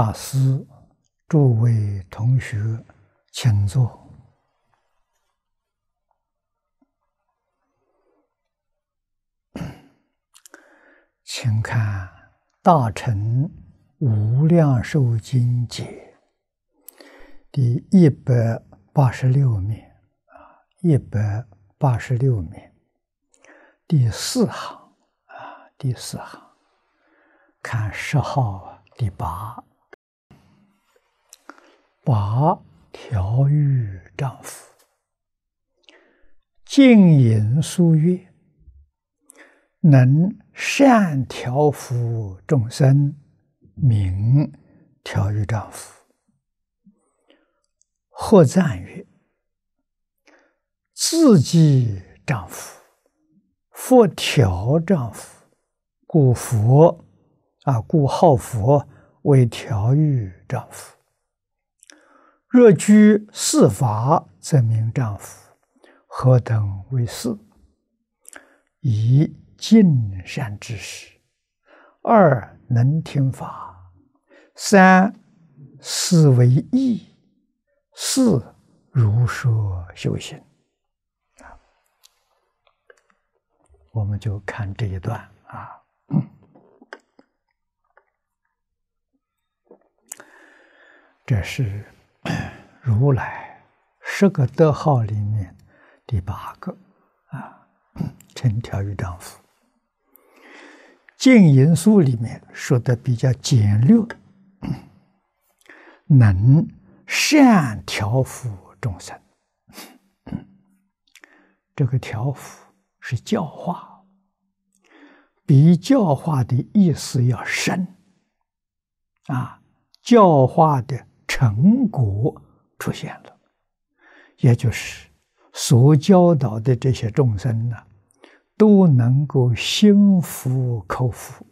法师，诸位同学，请坐。请看《大乘无量寿经》解，第一百八十六面，啊，一百八十六面，第四行，啊，第四行，看十号第八。法调御丈夫，静言书月，能善调伏众生，名调御丈夫。或赞曰：自己丈夫，复调丈夫，故佛啊，故号佛为调御丈夫。若居四法，则名丈夫。何等为四？一尽善知识；二能听法；三思为义；四如说修行。啊，我们就看这一段啊，这是。如来十个德号里面第八个啊，成条御丈夫。《净因疏》里面说的比较简略，能善调伏众生。这个调伏是教化，比教化的意思要深啊，教化的。成果出现了，也就是所教导的这些众生呢，都能够心服口服。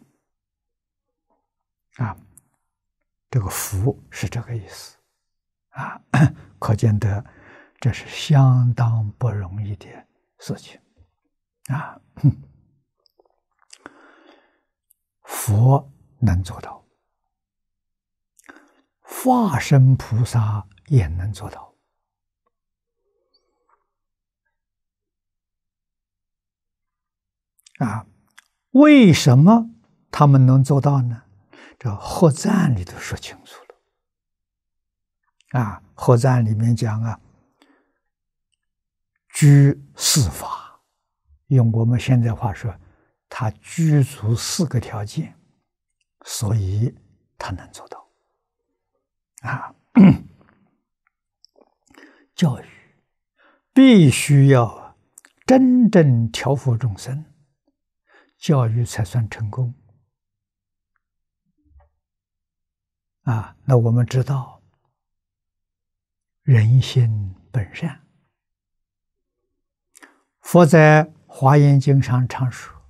啊，这个服是这个意思，啊，可见得这是相当不容易的事情，啊，佛能做到。化身菩萨也能做到啊？为什么他们能做到呢？这《合赞》里头说清楚了啊，《合赞》里面讲啊，居四法，用我们现在话说，他居足四个条件，所以他能做到。啊，教育必须要真正调伏众生，教育才算成功。啊，那我们知道，人心本善。佛在《华严经》上常说，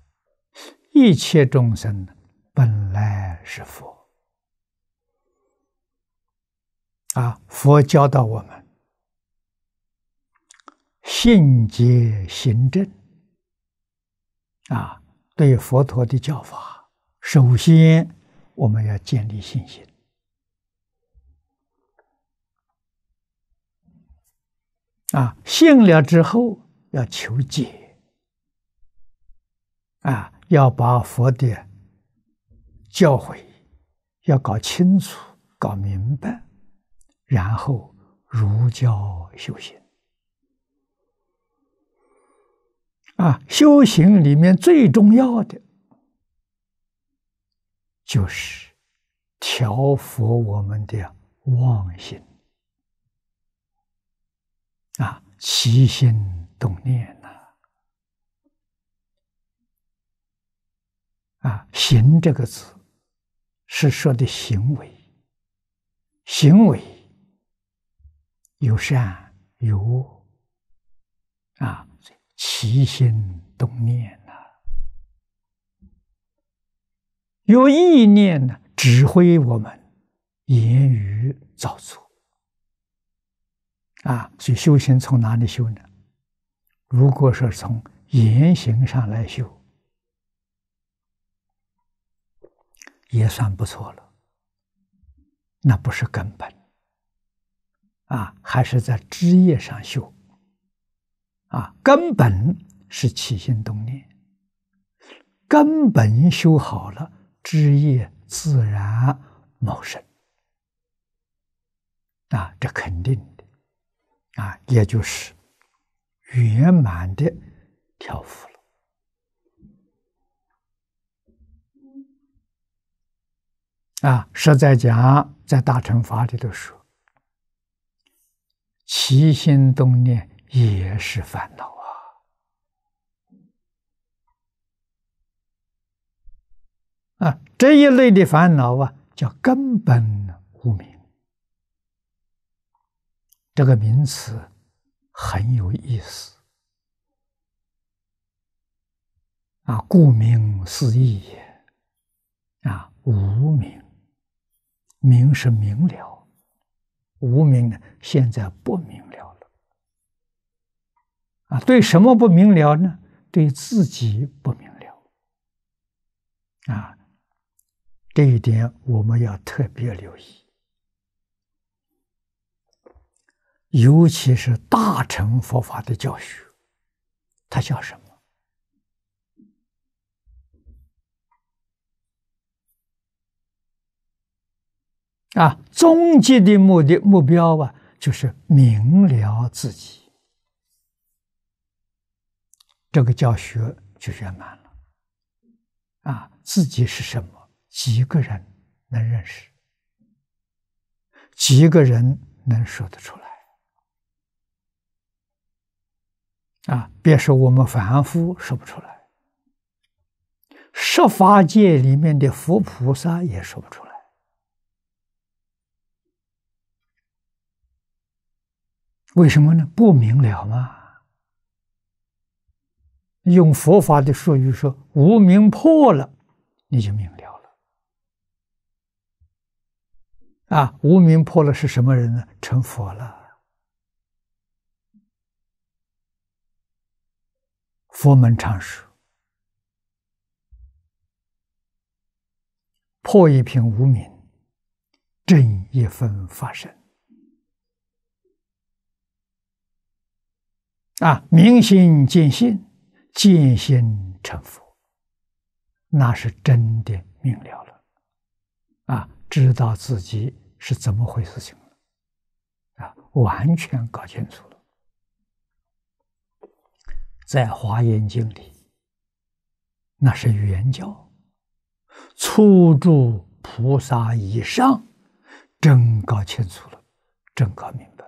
一切众生本来是佛。啊！佛教导我们，信解行证。啊，对佛陀的教法，首先我们要建立信心。啊，信了之后，要求解。啊，要把佛的教诲要搞清楚、搞明白。然后，如教修行啊，修行里面最重要的就是调伏我们的妄心啊，起心动念呐，啊，行这个字是说的行为，行为。有善有恶啊，起心动念呐，有意念呢，指挥我们言语造作啊。所以修行从哪里修呢？如果说从言行上来修，也算不错了，那不是根本。啊，还是在枝叶上修。啊，根本是起心动念，根本修好了，枝叶自然茂盛。啊，这肯定的。啊，也就是圆满的条幅了。啊，实在讲，在大乘法里头说。起心动念也是烦恼啊！啊，这一类的烦恼啊，叫根本无明。这个名词很有意思啊，顾名思义也啊，无名，名是明了。无明呢？现在不明了了，啊，对什么不明了呢？对自己不明了，啊，这一点我们要特别留意，尤其是大乘佛法的教学，它叫什么？啊，终极的目的目标啊，就是明了自己，这个教学就圆满了。啊，自己是什么？几个人能认识？几个人能说得出来？啊，别说我们凡夫说不出来，十法界里面的佛菩萨也说不出来。为什么呢？不明了吗？用佛法的术语说，无明破了，你就明了了。啊，无明破了是什么人呢？成佛了。佛门常识：破一品无明，证一分法身。啊，明心见性，见心成佛，那是真的明了了，啊，知道自己是怎么回事情了，啊，完全搞清楚了。在《华严经》里，那是圆教，初住菩萨以上，真搞清楚了，真搞明白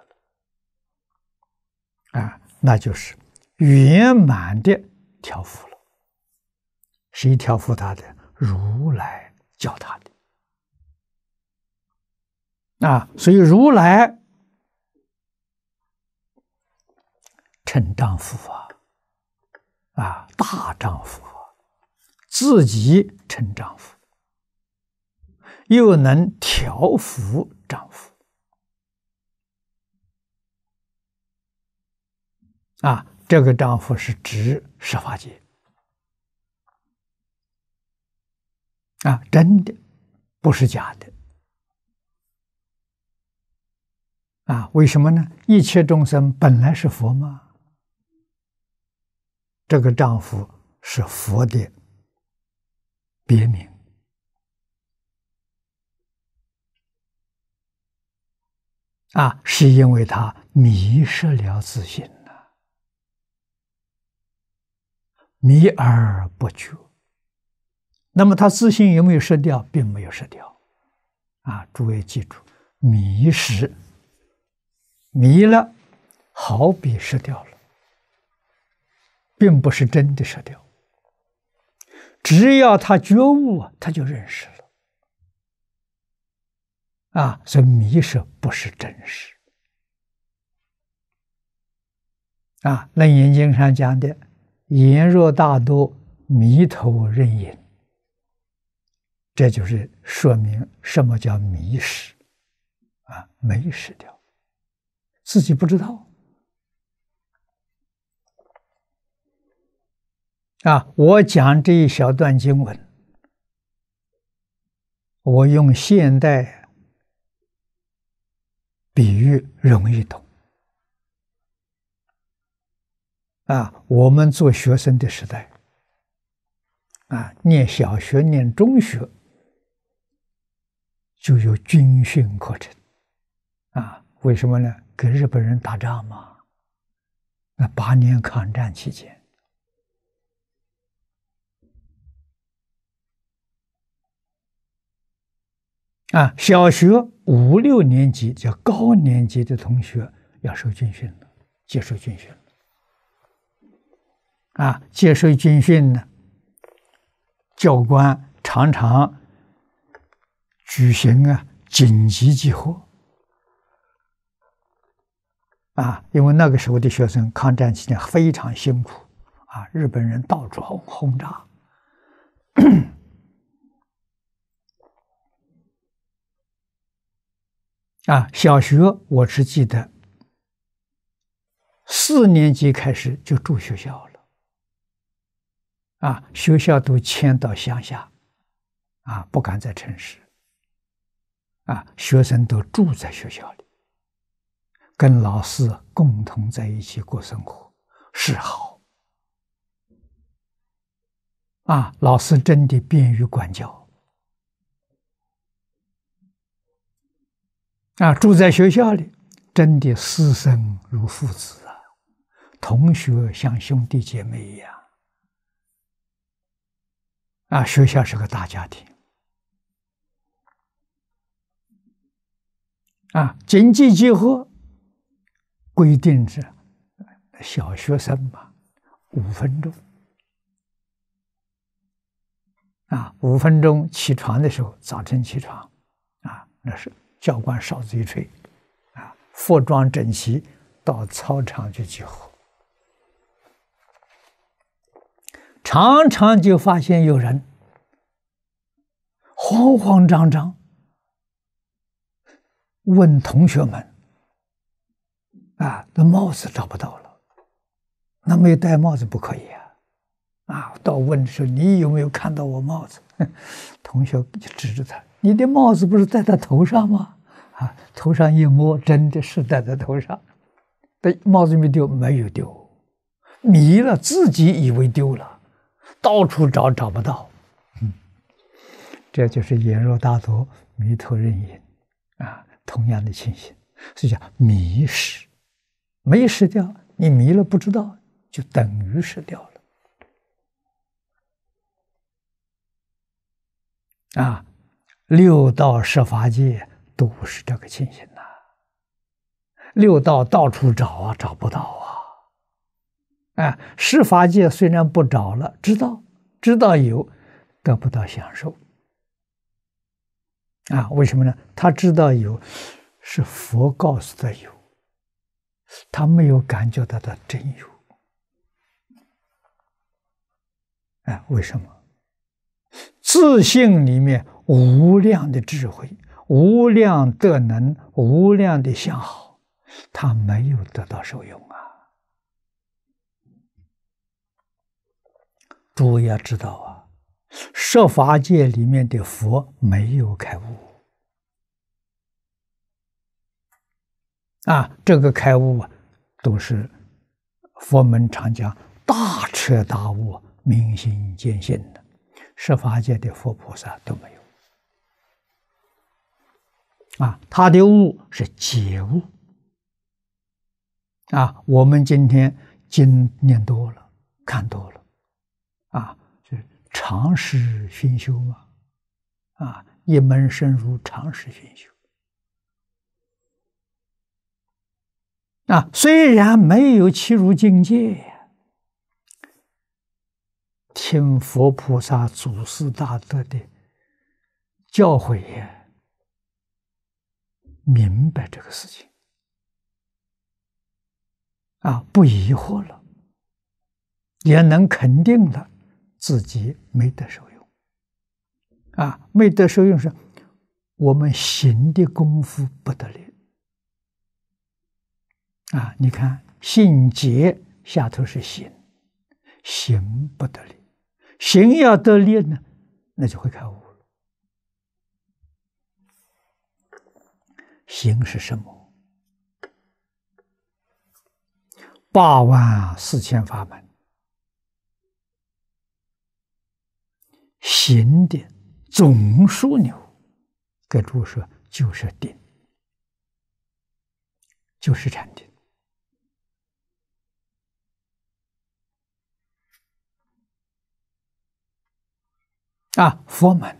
了，啊。那就是圆满的调伏了，谁调伏他的，如来教他的。啊，所以如来成丈夫啊，啊，大丈夫啊，自己成丈夫，又能调伏丈夫。啊，这个丈夫是指十法界啊，真的不是假的啊？为什么呢？一切众生本来是佛吗？这个丈夫是佛的别名啊，是因为他迷失了自信。迷而不觉，那么他自信有没有失掉？并没有失掉啊！诸位记住，迷失迷了，好比失掉了，并不是真的失掉。只要他觉悟，他就认识了啊！所以迷失不是真实啊，《楞严经》上讲的。言若大多迷头认也。这就是说明什么叫迷失啊？迷失掉，自己不知道啊！我讲这一小段经文，我用现代比喻容易懂。啊，我们做学生的时代，啊，念小学、念中学就有军训课程，啊，为什么呢？跟日本人打仗嘛。那八年抗战期间，啊，小学五六年级叫高年级的同学要受军训了，接受军训。啊，接受军训呢？教官常常举行啊紧急集合啊，因为那个时候的学生抗战期间非常辛苦啊，日本人到处轰轰炸。啊，小学我只记得四年级开始就住学校了。啊，学校都迁到乡下，啊，不敢在城市。啊，学生都住在学校里，跟老师共同在一起过生活是好。啊，老师真的便于管教。啊，住在学校里，真的师生如父子啊，同学像兄弟姐妹一样。啊，学校是个大家庭。啊，紧急集合规定是小学生吧，五分钟。啊，五分钟起床的时候，早晨起床，啊，那是教官哨子一吹，啊，服装整齐到操场去集合。常常就发现有人慌慌张张问同学们：“啊，那帽子找不到了？那没有戴帽子不可以啊？”啊，到问的时候，你有没有看到我帽子？同学就指着他：“你的帽子不是戴在头上吗？”啊，头上一摸，真的是戴在头上。对，帽子没丢，没有丢，迷了自己以为丢了。到处找找不到，嗯，这就是眼若大毒，迷头认也，啊，同样的情形，所以叫迷失，没失掉，你迷了不知道，就等于是掉了，啊，六道十法界都是这个情形呐，六道到处找啊，找不到。啊，十法界虽然不找了，知道知道有，得不到享受。啊，为什么呢？他知道有，是佛告诉他有，他没有感觉到的真有。哎，为什么？自信里面无量的智慧、无量的能、无量的相好，他没有得到受用。位要知道啊，设法界里面的佛没有开悟啊，这个开悟啊，都是佛门常讲大彻大悟、明心见性的，设法界的佛菩萨都没有啊，他的悟是解悟啊，我们今天经念多了，看多了。常识熏修啊啊，一门深入常识熏修，啊，虽然没有起如境界呀，听佛菩萨、祖师大德的教诲呀，明白这个事情，啊，不疑惑了，也能肯定了。自己没得受用啊！没得受用是，我们行的功夫不得力啊！你看，性结下头是行，行不得力，行要得力呢，那就会开悟了。行是什么？八万四千法门。行的总枢纽，给诸说就是定，就是禅定啊，佛门，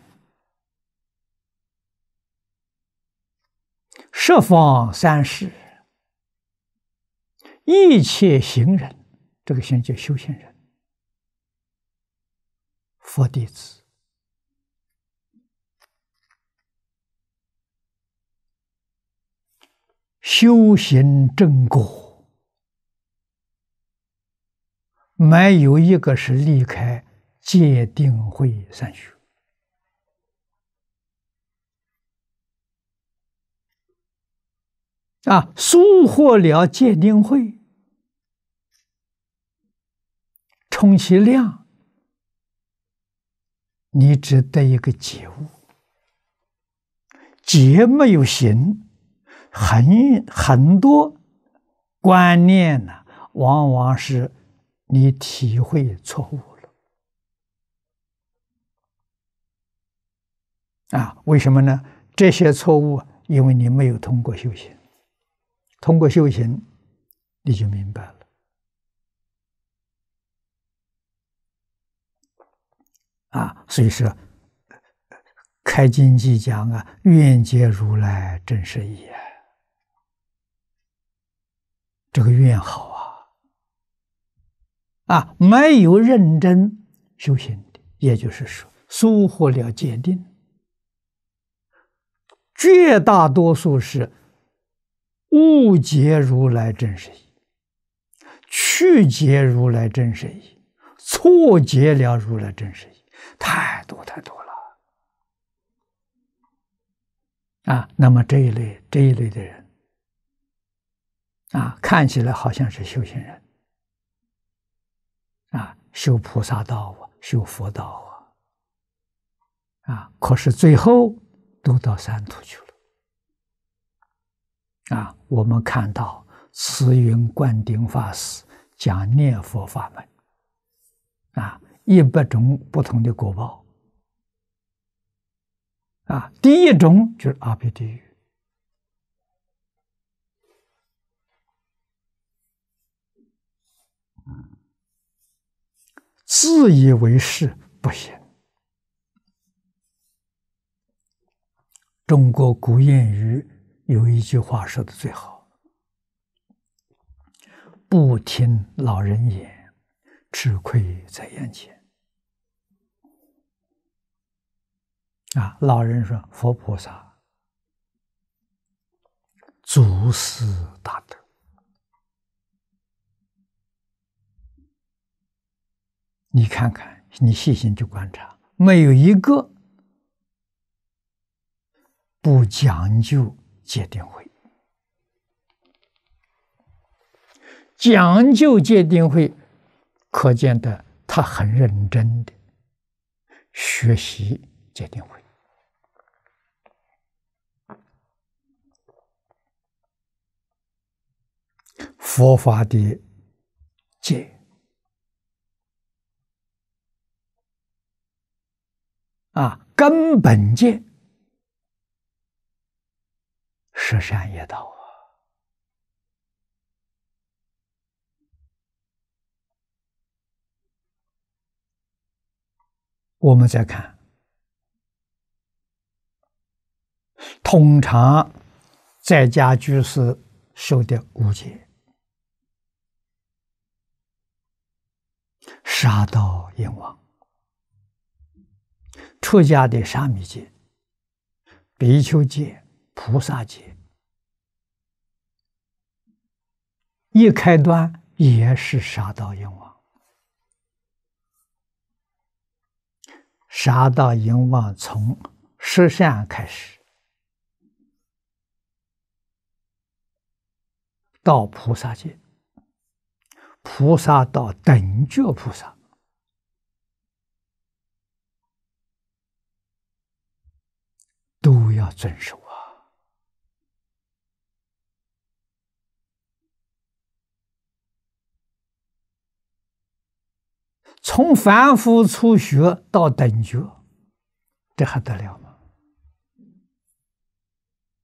十方三世一切行人，这个行叫修行人。佛弟子修行正果，没有一个是离开戒定慧三学啊！收获了戒定慧，充其量。你只得一个觉悟，觉没有行，很很多观念呢，往往是你体会错误了。啊，为什么呢？这些错误，因为你没有通过修行，通过修行，你就明白了。啊，所以说《开经济讲啊，“愿解如来真实啊，这个愿好啊！啊，没有认真修行的，也就是说，疏忽了戒定，绝大多数是误解如来真实意，去解如来真实意，错解了如来真实意。太多太多了啊！那么这一类这一类的人啊，看起来好像是修行人啊，修菩萨道啊，修佛道啊，啊，可是最后都到三途去了啊！我们看到慈云观顶法师讲念佛法门啊。一百种不同的果报啊！第一种就是阿鼻地狱，自以为是不行。中国古谚语有一句话说的最好：“不听老人言，吃亏在眼前。”啊！老人说：“佛菩萨，祖师大德，你看看，你细心去观察，没有一个不讲究界定会，讲究界定会，可见的他很认真的学习界定会。”佛法的戒啊，根本戒是善业道啊。我们再看，通常在家居士修的五戒。杀到阎王，出家的沙弥戒、比丘戒、菩萨戒，一开端也是杀到阎王。杀到阎王从十善开始，到菩萨界。菩萨到等觉菩萨都要遵守啊！从凡夫初学到等觉，这还得了吗？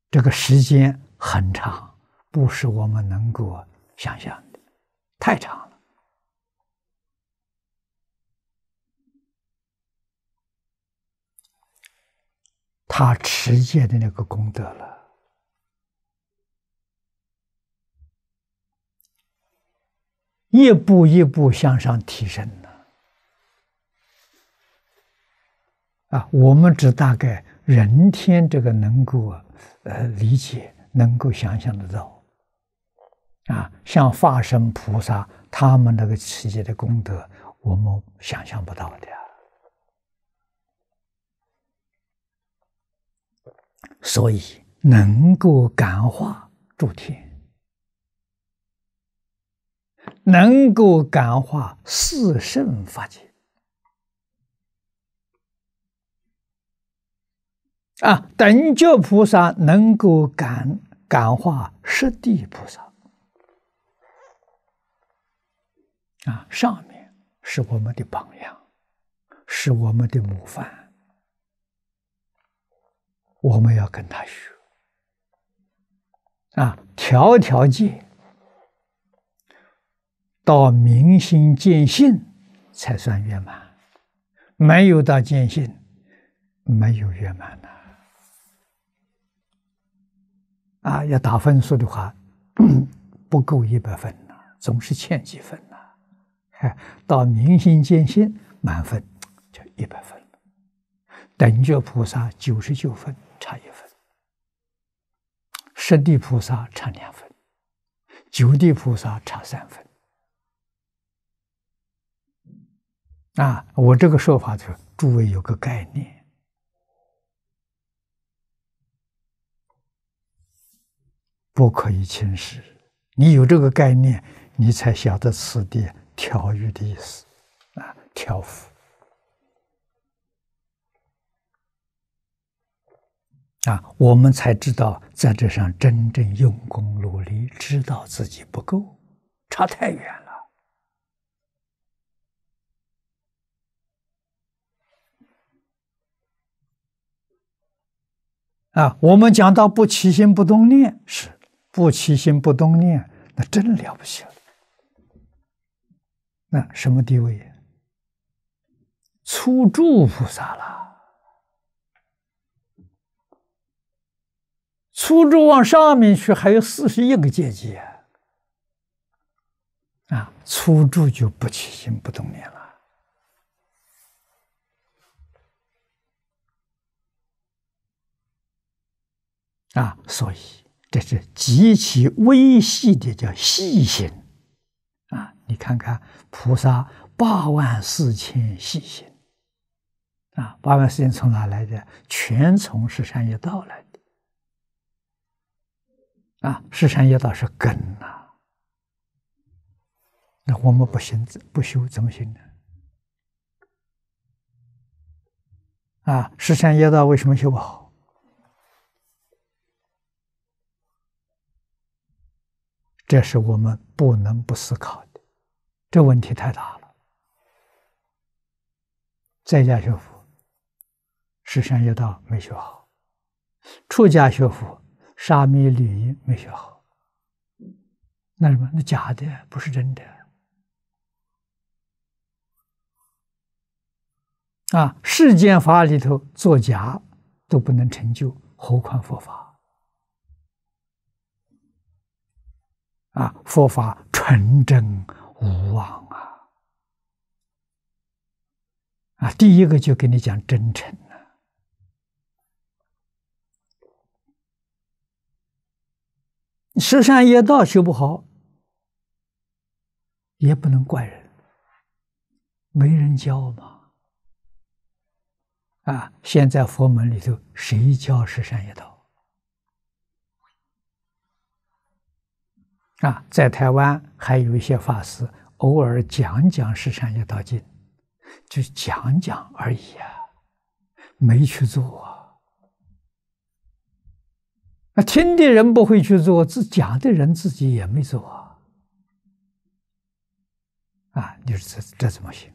这个时间很长，不是我们能够想象。太长了，他持戒的那个功德了，一步一步向上提升呢。啊，我们只大概人天这个能够呃理解，能够想象得到。啊，像化身菩萨，他们那个世界的功德，我们想象不到的。所以能够感化诸天，能够感化四圣法界。啊，等觉菩萨能够感感化十地菩萨。啊，上面是我们的榜样，是我们的模范，我们要跟他学。啊，条条戒到明心见性才算圆满，没有到见性，没有圆满呐。啊，要打分数的话，不够一百分呐，总是欠几分。哎，到明心见性满分就一百分等觉菩萨九十九分，差一分；十地菩萨差两分，九地菩萨差三分。啊，我这个说法，就诸位有个概念，不可以轻视。你有这个概念，你才晓得此地。调御的意思啊，调幅啊，我们才知道在这上真正用功努力，知道自己不够，差太远了啊。我们讲到不起心不动念，是不起心不动念，那真了不起了。那什么地位呀？粗柱菩萨了，粗柱往上面去还有四十一个阶级啊，啊，粗柱就不起心不动念了啊，所以这是极其微细的，叫细心。你看看菩萨八万四千细心，啊，八万四千从哪来的？全从十善业道来的。啊，十善业道是根呐。那我们不行，不修怎么行呢？啊，十善业道为什么修不好？这是我们不能不思考。这问题太大了。在家学佛，十善业道没学好；出家学佛，沙弥律仪没学好。那什么？那假的，不是真的。啊，世间法里头作假都不能成就，何况佛法？啊，佛法纯真无望啊！啊，第一个就跟你讲真诚了。十善业道修不好，也不能怪人，没人教嘛。啊，现在佛门里头谁教十善业道？啊，在台湾还有一些法师偶尔讲讲十善业道经，就讲讲而已啊，没去做啊。那听的人不会去做，自讲的人自己也没做啊。啊，你说这这怎么行？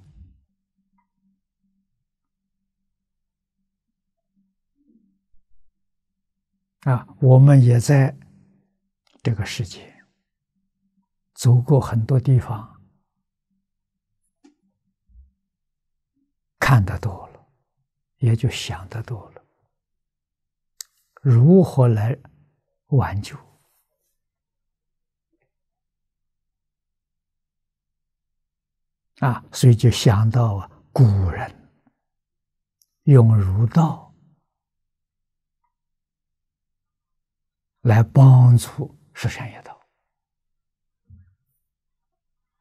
啊，我们也在这个世界。走过很多地方，看得多了，也就想得多了。如何来挽救？啊，所以就想到啊，古人用儒道来帮助十迦牟道。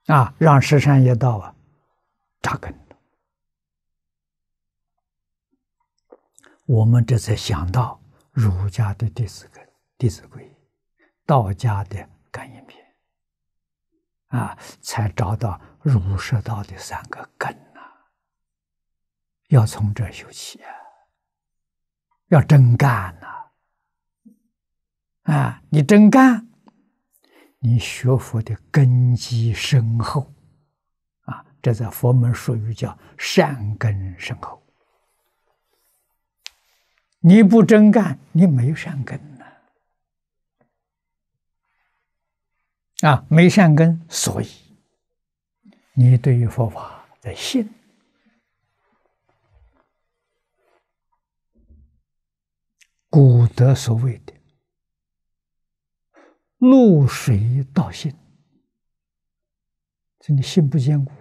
啊，让十善业道啊扎根我们这才想到儒家的《弟子规》，《弟子规》，道家的《感应篇》，啊，才找到儒释道的三个根呐。要从这修起啊，要真干呐！啊，你真干。你学佛的根基深厚啊，这在佛门术语叫善根深厚。你不真干，你没有善根呐，啊，没善根，所以你对于佛法的信，古德所谓的。露水道心，这你心不坚固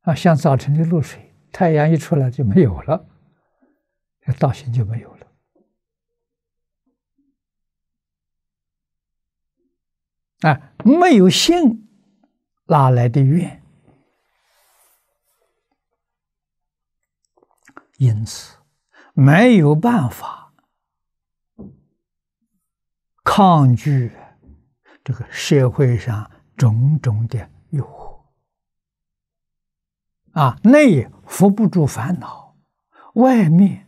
啊，像早晨的露水，太阳一出来就没有了，那道心就没有了。啊，没有心，哪来的愿？因此没有办法。抗拒这个社会上种种的诱惑，啊，内伏不住烦恼，外面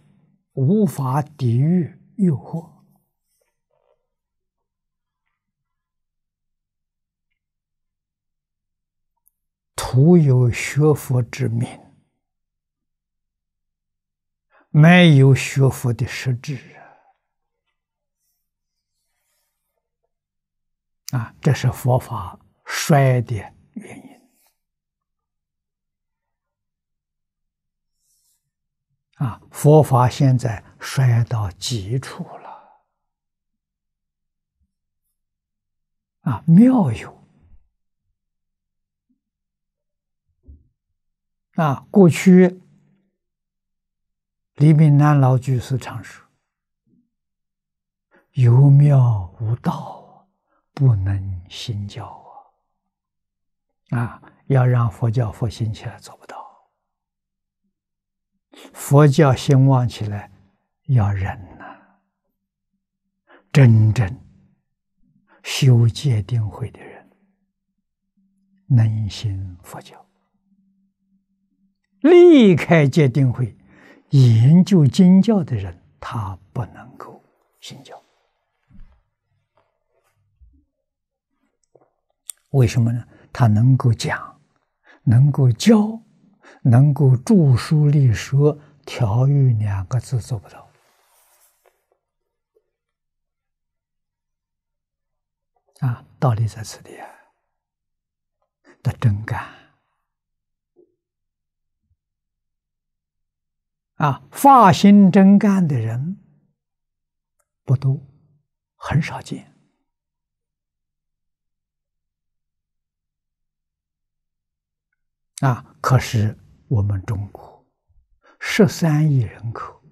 无法抵御诱惑，徒有学佛之名，没有学佛的实质。啊，这是佛法衰的原因。啊，佛法现在衰到极处了。啊，妙有。啊，过去李炳南老居士常说：“有妙无道。”不能信教啊！啊，要让佛教复兴起来做不到。佛教兴旺起来要忍呐。真正修戒定慧的人能信佛教，离开戒定慧研究经教的人，他不能够信教。为什么呢？他能够讲，能够教，能够著书立说，条御两个字做不到。啊，道理在这里啊，的真干。啊，发心真干的人不多，很少见。啊！可是我们中国十三亿人口，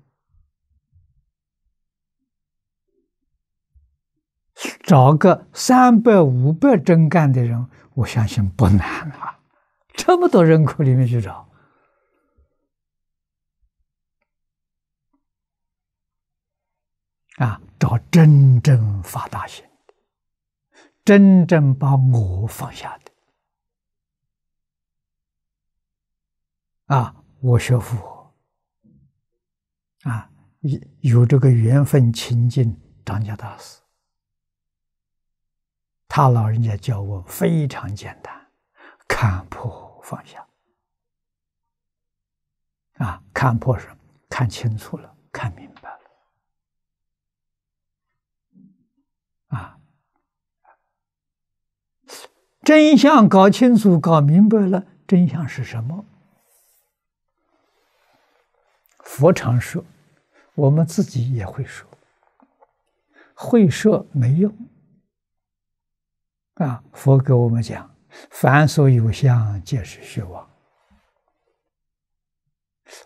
找个三百五百真干的人，我相信不难啊。这么多人口里面去找啊，找真正发大心真正把我放下的。啊，我学佛，啊，有有这个缘分亲近张家大师，他老人家教我非常简单，看破放下。啊，看破是看清楚了，看明白了，啊，真相搞清楚、搞明白了，真相是什么？佛常说，我们自己也会说，会说没用，啊！佛给我们讲，凡所有相，皆是虚妄。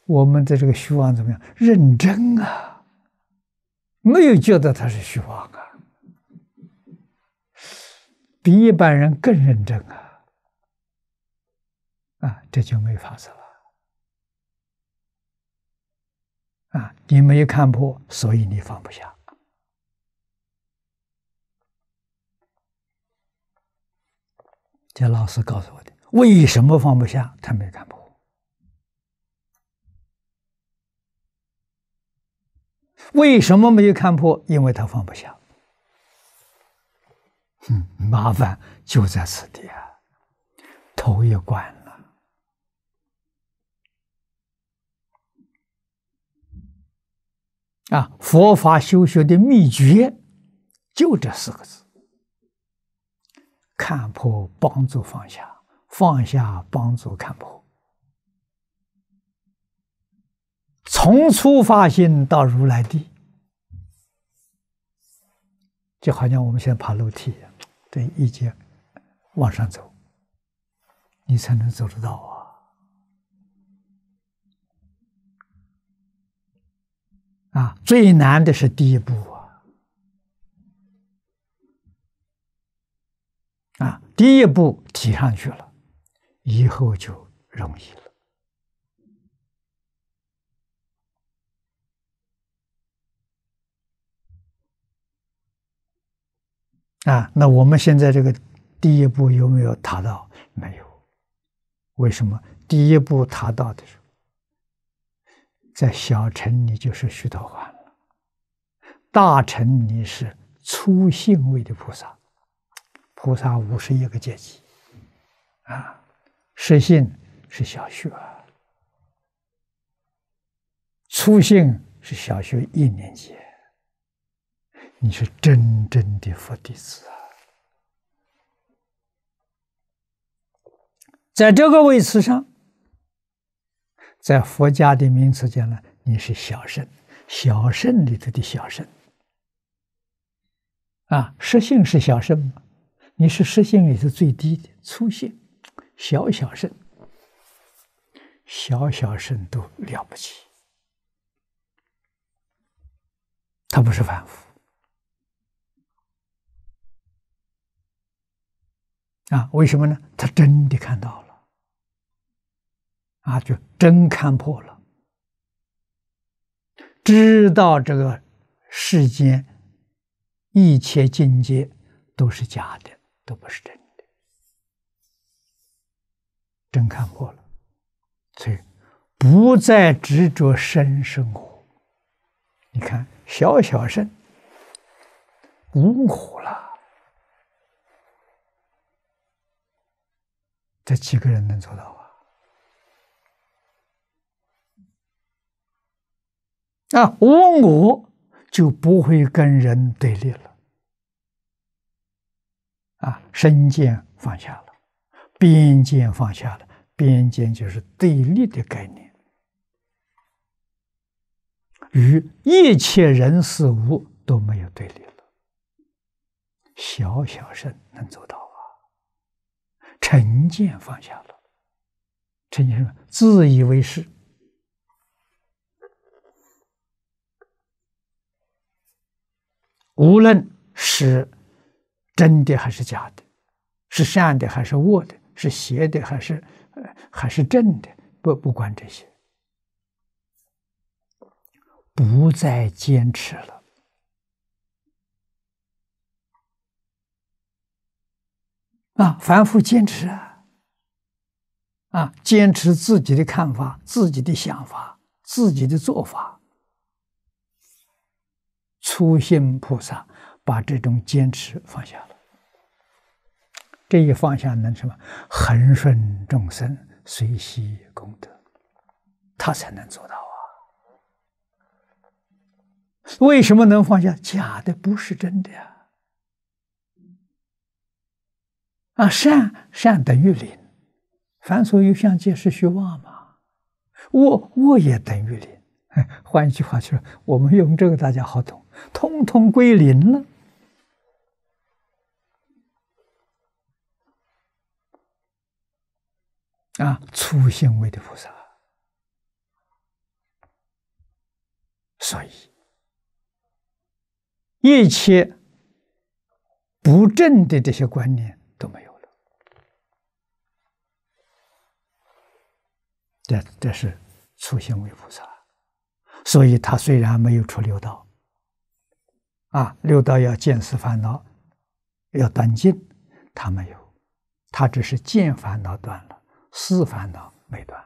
我们的这个虚妄怎么样？认真啊，没有觉得它是虚妄啊，比一般人更认真啊，啊，这就没法子了。啊，你没有看破，所以你放不下。这老师告诉我的，为什么放不下？他没看破。为什么没有看破？因为他放不下。哼，麻烦就在此地啊，头也关。啊，佛法修学的秘诀就这四个字：看破、帮助、放下、放下、帮助、看破。从初发心到如来地，就好像我们现在爬楼梯一样，这一阶往上走，你才能走得到啊。啊，最难的是第一步啊！啊，第一步提上去了，以后就容易了。啊，那我们现在这个第一步有没有达到？没有。为什么？第一步达到的时候。在小乘里就是须陀洹了，大乘你是粗信位的菩萨，菩萨五十一个阶级，啊，实信是小学，初信是小学一年级，你是真正的佛弟子，在这个位次上。在佛家的名词间呢，你是小圣，小圣里头的小圣，啊，实性是小圣你是实性，也是最低的粗性，小小圣，小小圣都了不起，他不是凡夫啊？为什么呢？他真的看到了。啊，就真看破了，知道这个世间一切境界都是假的，都不是真的，真看破了，所以不再执着生生活。你看，小小生无苦了，这几个人能做到吗？啊，无我就不会跟人对立了。啊，身见放下了，边见放下了，边见就是对立的概念，与一切人事物都没有对立了。小小人能做到啊？成见放下了，成见什么？自以为是。无论是真的还是假的，是善的还是恶的，是邪的还是呃还是正的，不不管这些，不再坚持了啊！反复坚持啊！啊！坚持自己的看法、自己的想法、自己的做法。初心菩萨把这种坚持放下了，这一放下能什么？恒顺众生，随喜功德，他才能做到啊！为什么能放下？假的不是真的啊！啊，善善等于零，凡所有相皆是虚妄嘛，我我也等于零。哎，换一句话说，我们用这个，大家好懂，通通归零了啊！初行为的菩萨，所以一切不正的这些观念都没有了，这这是初行为菩萨。所以他虽然没有出六道，啊，六道要见四烦恼，要断尽，他没有，他只是见烦恼断了，四烦恼没断，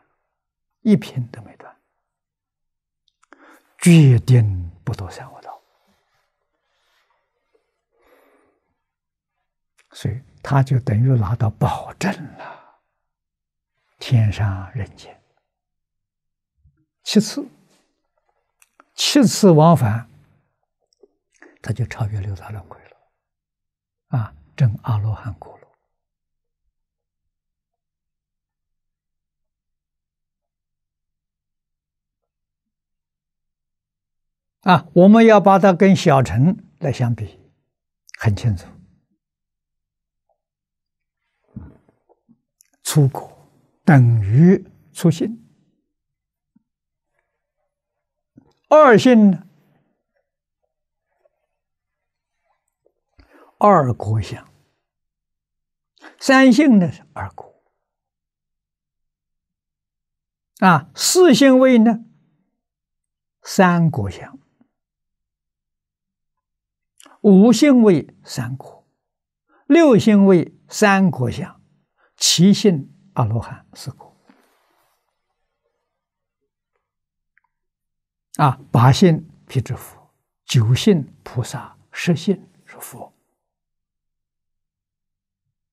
一品都没断，决定不多三恶道，所以他就等于拿到保证了，天上人间。其次。七次往返，他就超越六道轮回了，啊，证阿罗汉果了。啊，我们要把它跟小乘来相比，很清楚，出国等于出心。二姓呢，二国相；三性呢是二国。啊，四性为呢三国相，五性为三国，六性为三国相，七性阿罗汉是国。啊，八信皮之佛，九信菩萨十信是佛。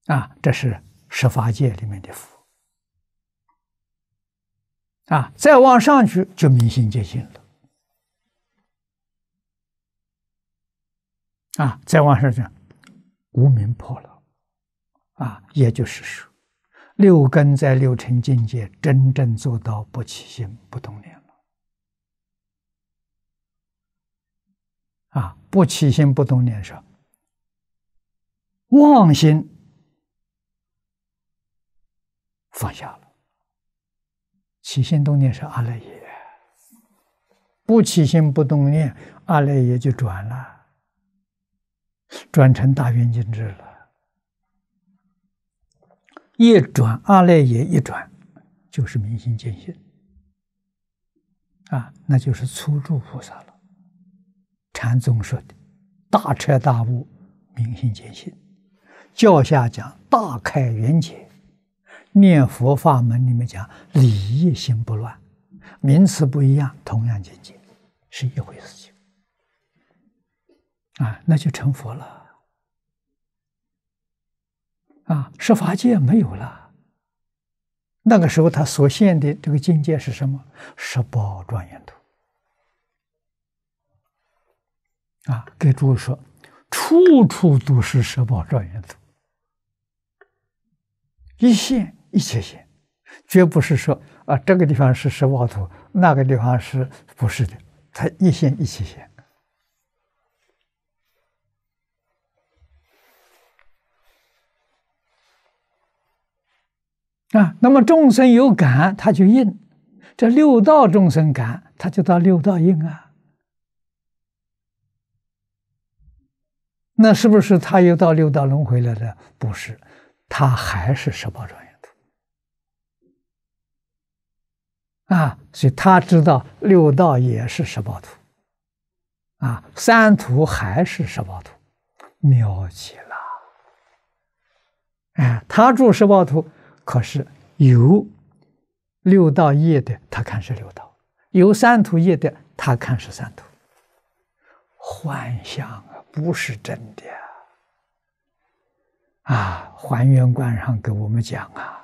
啊，这是十法界里面的佛。啊，再往上去就明心见性了，啊，再往上讲无明破了，啊，也就是说，六根在六尘境界真正做到不起心不动念。啊，不起心不动念的妄心放下了；起心动念是阿赖耶，不起心不动念，阿赖耶就转了，转成大圆镜智了。一转，阿赖耶一转，就是明心见性，啊，那就是初住菩萨了。禅宗说的“大彻大悟，明心见性”，教下讲“大开圆解”，念佛法门里面讲“理一心不乱”，名词不一样，同样境界是一回事。情啊，那就成佛了啊！十法界没有了。那个时候他所现的这个境界是什么？十八庄严图。啊，给诸位说，处处都是色报转缘土，一线一切线，绝不是说啊这个地方是色报土，那个地方是不是的？它一线一切线。啊，那么众生有感，他就应；这六道众生感，他就到六道应啊。那是不是他又到六道轮回来了？不是，他还是十八转严图啊！所以他知道六道也是十八图啊，三图还是十八图，妙极了！哎，他住十八图，可是有六道业的，他看是六道；有三图业的，他看是三图，幻想啊！不是真的啊！啊，还原观上给我们讲啊，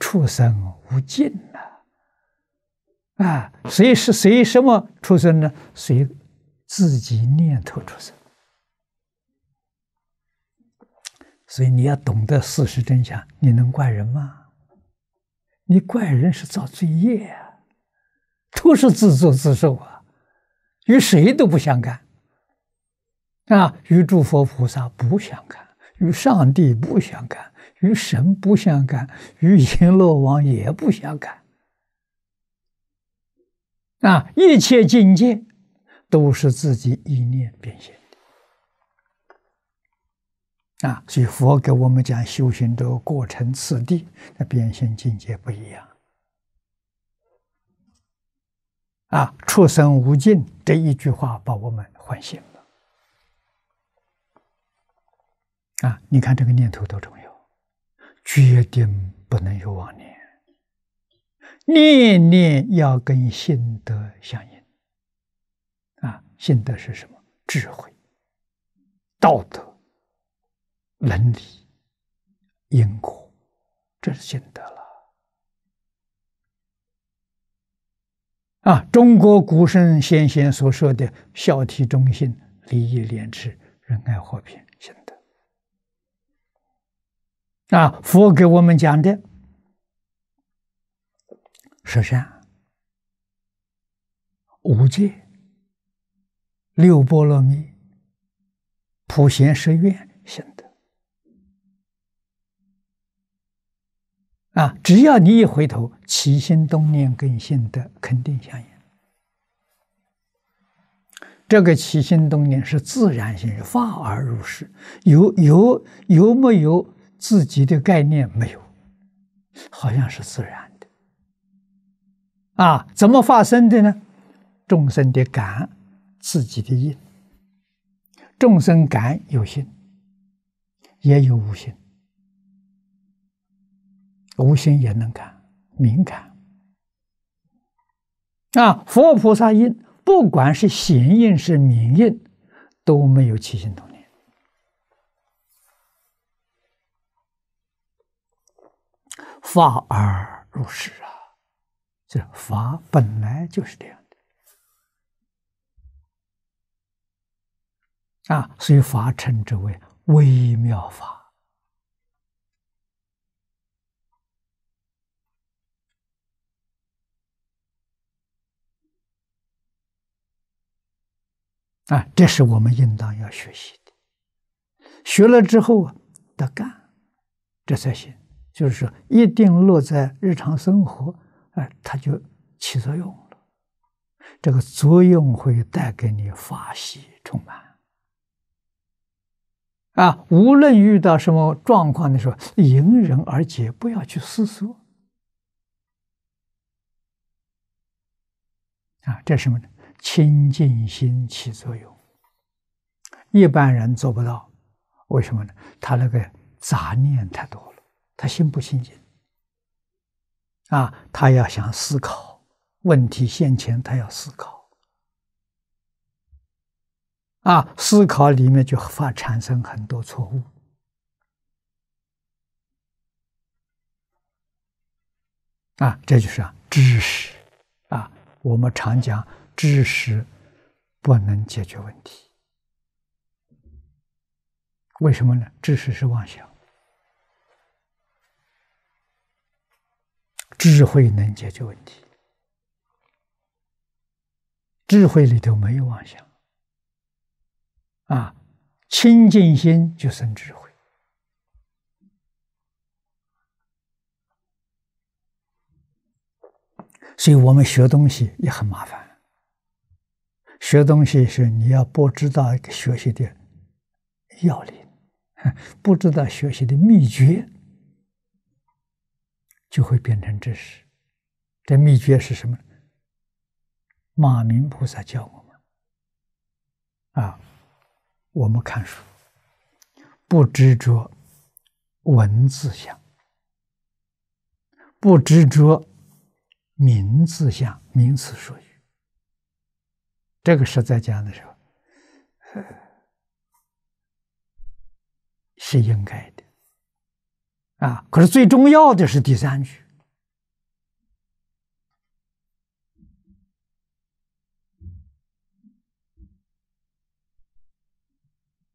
畜生无尽啊，啊，谁是谁什么畜生呢？谁自己念头畜生？所以你要懂得事实真相，你能怪人吗？你怪人是造罪业啊，都是自作自受啊，与谁都不相干。啊，与诸佛菩萨不相干，与上帝不相干，与神不相干，与阎罗王也不相干。啊，一切境界都是自己意念变现的。啊，所以佛给我们讲修行的过程次第，那变现境界不一样。啊，畜生无尽这一句话把我们唤醒。啊，你看这个念头多重要，决定不能有妄念，念念要跟心德相应。啊，心德是什么？智慧、道德、伦理、因果，这是心德了。啊，中国古圣先贤所说的孝悌忠信、礼义廉耻、仁爱和平。啊，佛给我们讲的十善、五戒、六波罗蜜、普贤十愿行德啊，只要你一回头，起心动念跟心的肯定相应。这个起心动念是自然性发而入世，有有有没有？自己的概念没有，好像是自然的，啊，怎么发生的呢？众生的感，自己的因。众生感有心，也有无心，无心也能感，敏感。啊，佛菩萨因，不管是显印是明印，都没有起心动念。法而入实啊，这法本来就是这样的啊，所以法称之为微妙法啊，这是我们应当要学习的。学了之后得干，这才行。就是一定落在日常生活，哎，它就起作用了。这个作用会带给你法喜充满啊！无论遇到什么状况，的时候，迎刃而解，不要去思索啊！这什么呢？清净心起作用。一般人做不到，为什么呢？他那个杂念太多了。他心不心静啊？他要想思考问题，先前他要思考啊，思考里面就发产生很多错误啊。这就是啊，知识啊，我们常讲知识不能解决问题，为什么呢？知识是妄想。智慧能解决问题，智慧里头没有妄想啊，清净心就生智慧。所以，我们学东西也很麻烦，学东西是你要不知道学习的要领，不知道学习的秘诀。就会变成知识，这秘诀是什么呢？马明菩萨教我们，啊，我们看书不执着文字相，不执着名字相，名词术语。这个是在讲的时候，是应该的。啊！可是最重要的是第三句。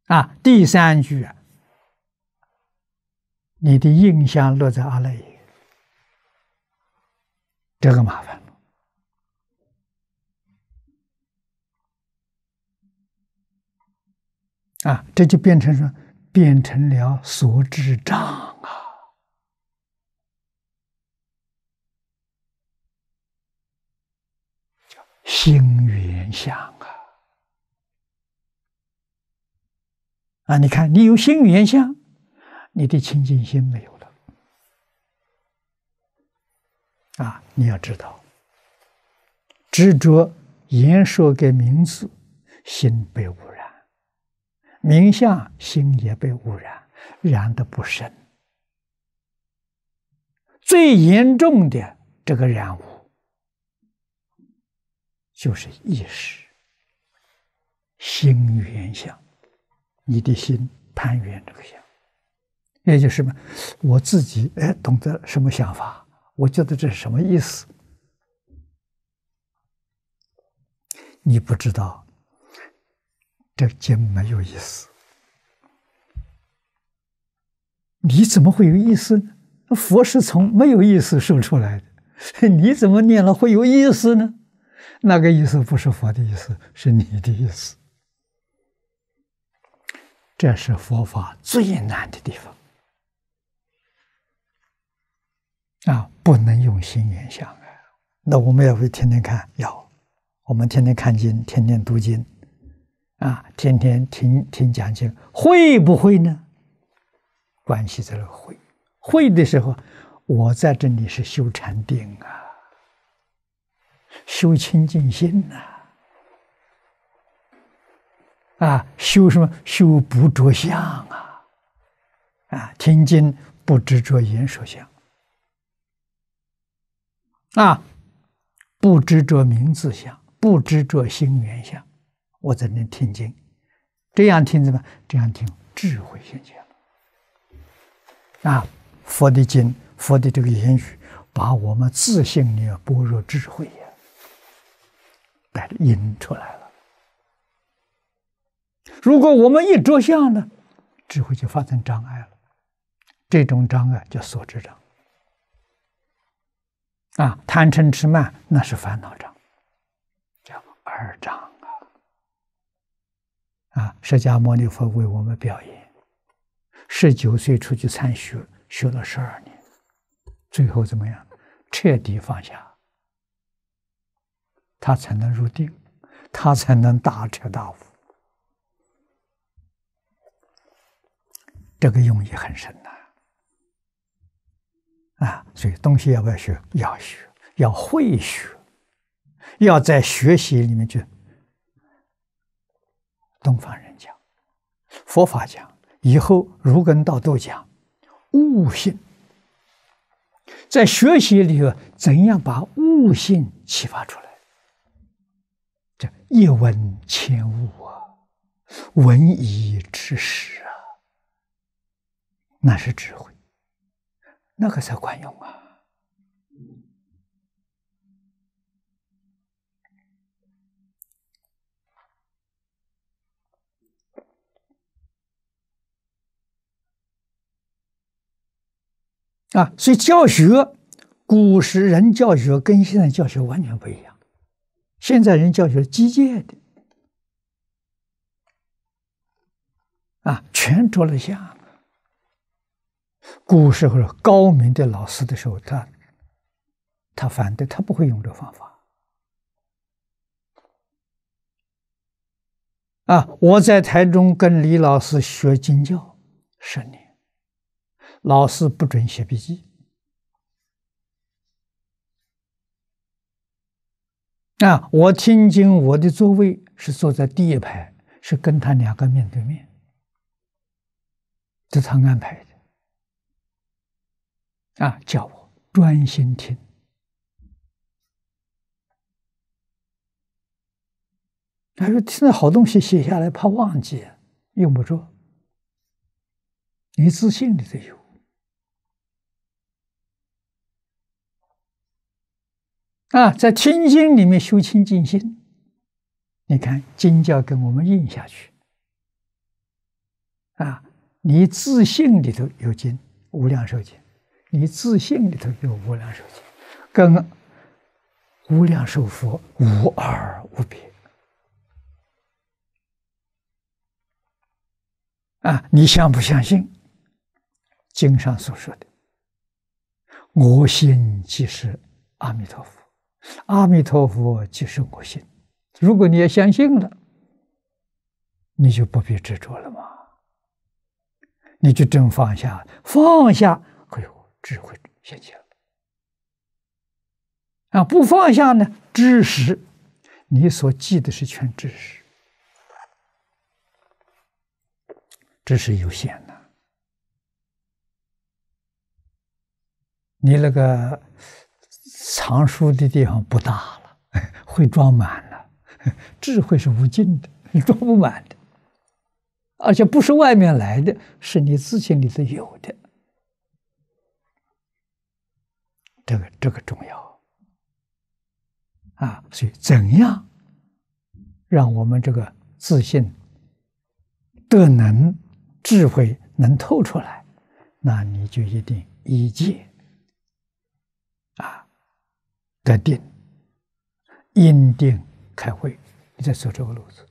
啊，第三句啊，你的印象落在阿赖耶，这个麻烦了。啊，这就变成什么？变成了所智障啊。心缘相啊！啊，你看，你有心缘相，你的清净心没有了。啊，你要知道，执着言说，给名字，心被污染；名相心也被污染，染的不深。最严重的这个染物。就是意识，心缘相，你的心攀缘这个相，也就是什么？我自己哎，懂得什么想法？我觉得这是什么意思？你不知道，这节目没有意思。你怎么会有意思呢？佛是从没有意思说出来的，你怎么念了会有意思呢？那个意思不是佛的意思，是你的意思。这是佛法最难的地方啊！不能用心眼想啊。那我们也会天天看，要我们天天看经，天天读经，啊，天天听听讲经，会不会呢？关系在这会会的时候，我在这里是修禅定啊。修清净心呐，啊，修什么？修不着相啊，啊，听经不执着言说相，啊，不执着名字相，不执着心缘相，我在能听经。这样听怎么？这样听智慧现了。啊，佛的经，佛的这个言语，把我们自性的般若智慧呀。引出来了。如果我们一着相呢，智慧就发生障碍了。这种障碍叫所知障。啊，贪嗔痴慢那是烦恼障，叫二障啊。啊，释迦牟尼佛为我们表演，十九岁出去参学，学了十二年，最后怎么样？彻底放下。他才能入定，他才能大彻大悟。这个用意很深呐，啊，所以东西要不要学？要学，要会学，要在学习里面去。东方人讲佛法讲，以后如跟道都讲悟性，在学习里头怎样把悟性启发出来？这一闻千悟啊，闻以知识啊，那是智慧，那个才管用啊！啊，所以教学，古时人教学跟现在教学完全不一样。现在人教学机械的啊，全着了相。古时候高明的老师的时候，他他反对，他不会用这方法。啊，我在台中跟李老师学经教十年，老师不准写笔记。啊！我听经，我的座位是坐在第一排，是跟他两个面对面，这他安排的。啊，叫我专心听。他说：“听了好东西写下来，怕忘记，用不着，你自信的就有。”啊，在清经里面修清净心，你看经教跟我们印下去，啊，你自信里头有经无量寿经，你自信里头有无量寿经，跟无量寿佛无二无别，啊，你相不相信经上所说的我心即是阿弥陀佛？阿弥陀佛，即是我心。如果你也相信了，你就不必执着了嘛。你就真放下，放下，哎呦，智慧现前了啊！不放下呢，知识，你所记的是全知识，知识有限呐，你那个。藏书的地方不大了，会装满了。智慧是无尽的，装不满的，而且不是外面来的，是你自信里头有的。这个这个重要啊！所以，怎样让我们这个自信的能智慧能透出来？那你就一定一戒。在定、因定开会，你在走这个路子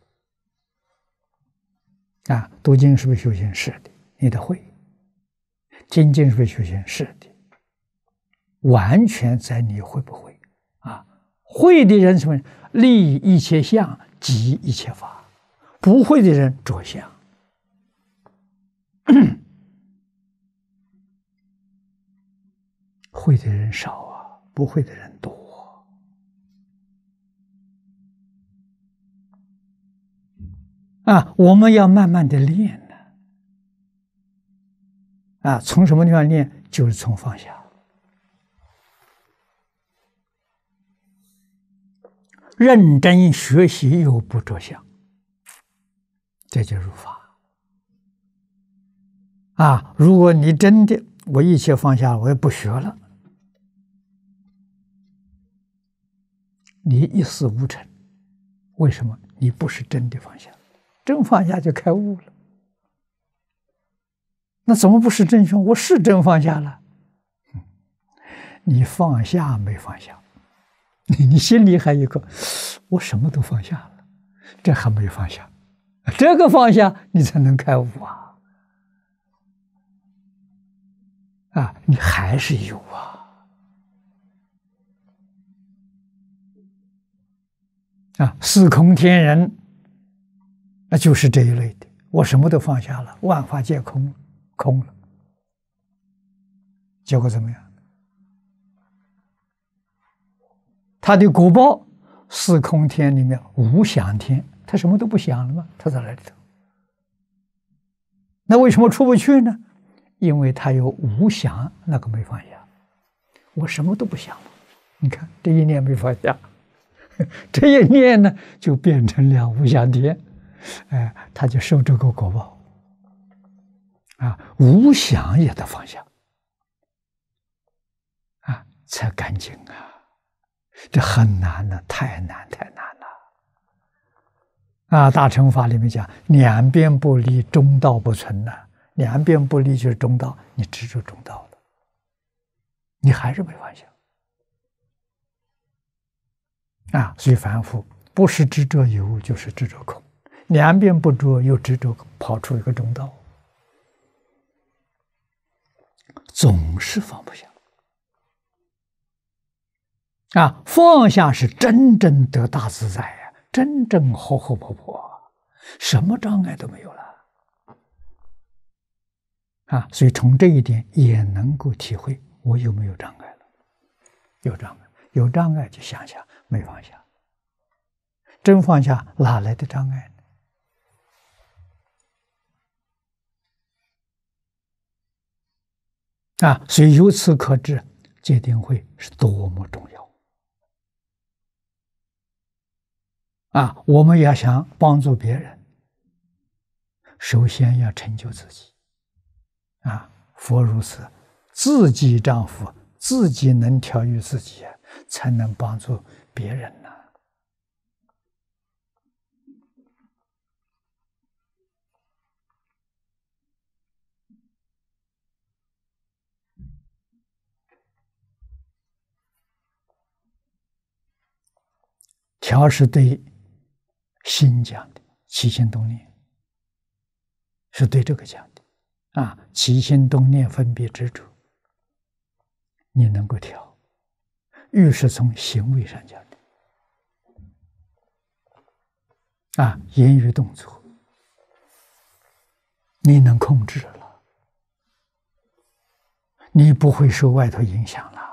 啊？读经是不是修行？是的，你得会。听经是不是修行？是的，完全在你会不会啊？会的人什么立一切相，即一切法；不会的人着相。会的人少啊，不会的人多。啊，我们要慢慢的练呢。啊，从什么地方练？就是从放下。认真学习又不着相，这就是法。啊，如果你真的我一切放下，我也不学了，你一事无成。为什么？你不是真的放下。真放下就开悟了，那怎么不是真凶？我是真放下了，你放下没放下？你你心里还有个，我什么都放下了，这还没放下，这个放下你才能开悟啊！啊，你还是有啊！啊，四空天人。那就是这一类的，我什么都放下了，万法皆空，空了。结果怎么样？他的果报四空天里面无想天，他什么都不想了吗？他在那里头。那为什么出不去呢？因为他有无想，那个没放下。我什么都不想，你看这一念没放下，这一念呢就变成了无想天。哎，他就受这个果报啊！无想也得放下，啊，才干净啊！这很难的，太难，太难了啊！大乘法里面讲，两边不离，中道不存呐。两边不离就是中道，你执着中道了，你还是没放下啊！所以凡夫不是执着有，就是执着空。两边不着，又执着跑出一个中道，总是放不下啊！放下是真正得大自在呀，真正活活泼泼，什么障碍都没有了啊！所以从这一点也能够体会我有没有障碍了。有障碍，有障碍就想想，没放下，真放下哪来的障碍？啊，所以由此可知，戒定慧是多么重要。啊，我们要想帮助别人，首先要成就自己。啊，佛如此，自己丈夫，自己能调育自己，才能帮助别人。调是对心讲的，起心动念是对这个讲的，啊，起心动念分别执着，你能够调；欲是从行为上讲的，啊，言语动作，你能控制了，你不会受外头影响了。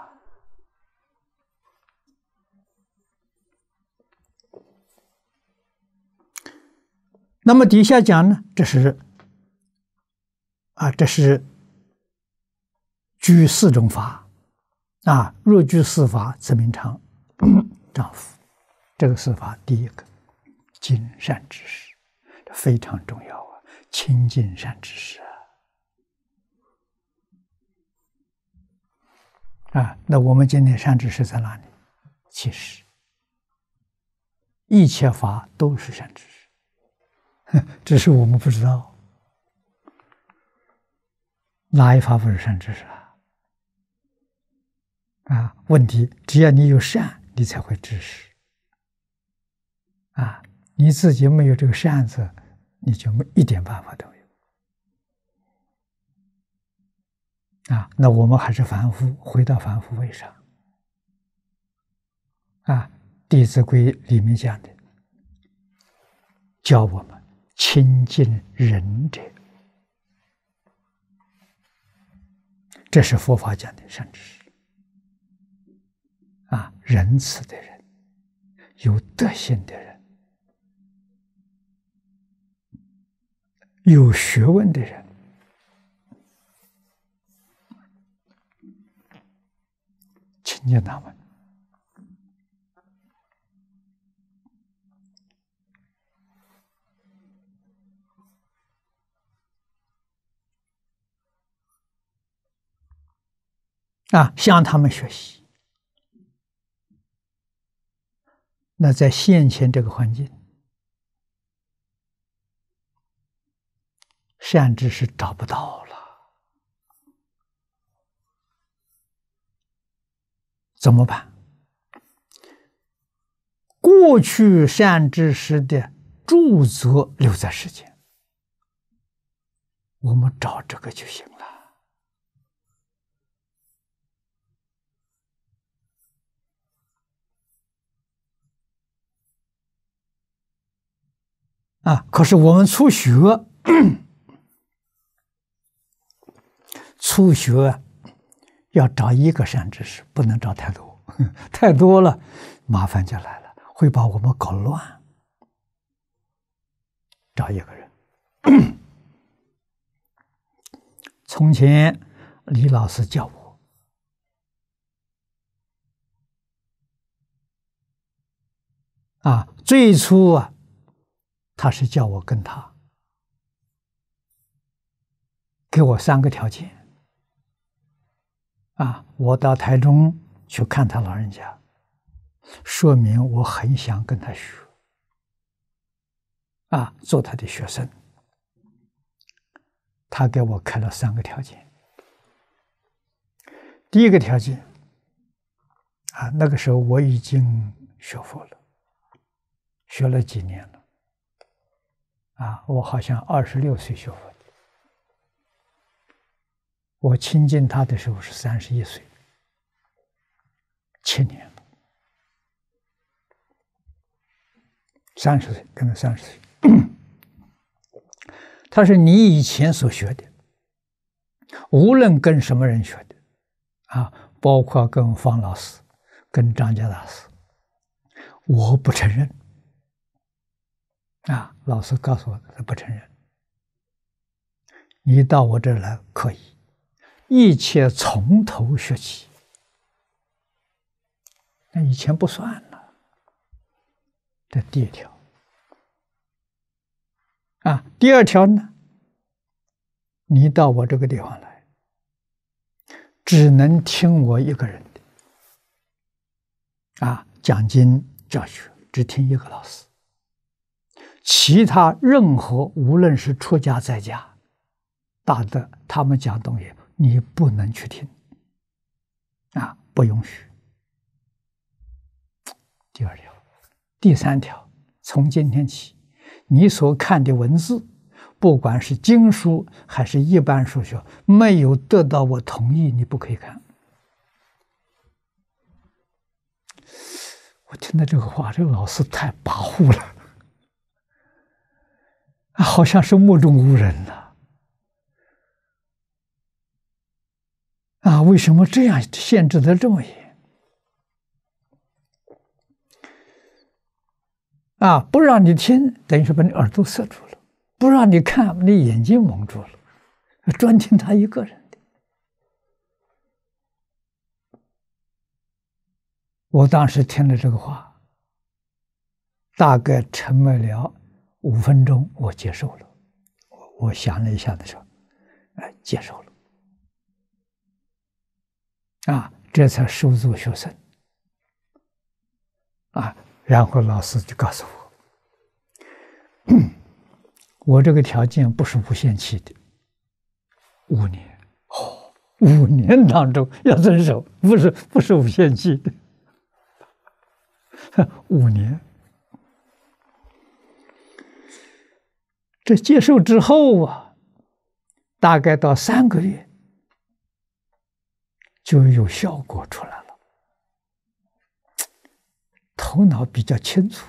那么底下讲呢，这是，啊，这是居四种法，啊，若居四法则名常 丈夫，这个四法第一个，精善知识，这非常重要啊，清净善知识啊。啊，那我们今天善知识在哪里？其实，一切法都是善知识。只 是我们不知道，哪一法不是善知识啊？啊，问题只要你有善，你才会知识啊！你自己没有这个善字，你就没一点办法都有啊！那我们还是凡夫，回到凡夫为上。啊，《弟子规》里面讲的，教我们。亲近仁者，这是佛法讲的善知识。啊，仁慈的人，有德行的人，有学问的人，亲近他们。啊，向他们学习。那在现前这个环境，善知识找不到了，怎么办？过去善知识的著作留在世间，我们找这个就行。啊！可是我们初学，初学要找一个善知识，不能找太多，太多了麻烦就来了，会把我们搞乱。找一个。人。从前李老师教我，啊，最初啊。他是叫我跟他给我三个条件啊！我到台中去看他老人家，说明我很想跟他学啊，做他的学生。他给我开了三个条件。第一个条件啊，那个时候我已经学佛了，学了几年了。啊，我好像二十六岁学佛的，我亲近他的时候是三十一岁，七年，三十岁，跟他三十岁。他说：“你以前所学的，无论跟什么人学的，啊，包括跟方老师、跟张家大师，我不承认。”啊！老师告诉我，他不承认。你到我这来可以，一切从头学起。那以前不算了。这第一条。啊，第二条呢？你到我这个地方来，只能听我一个人的。啊，讲经教学只听一个老师。其他任何，无论是出家在家，大的他们讲东西，你不能去听，啊，不允许。第二条，第三条，从今天起，你所看的文字，不管是经书还是一般书学，没有得到我同意，你不可以看。我听到这个话，这个老师太跋扈了。好像是目中无人呐、啊！为什么这样限制的这么严？啊，不让你听，等于是把你耳朵塞住了；不让你看，你眼睛蒙住了，专听他一个人的。我当时听了这个话，大概沉默了。五分钟，我接受了。我我想了一下，的时候，哎，接受了。啊，这才收住学生。啊，然后老师就告诉我，我这个条件不是无限期的，五年。哦，五年当中要遵守，不是不是无限期的，五年。这接受之后啊，大概到三个月就有效果出来了，头脑比较清楚。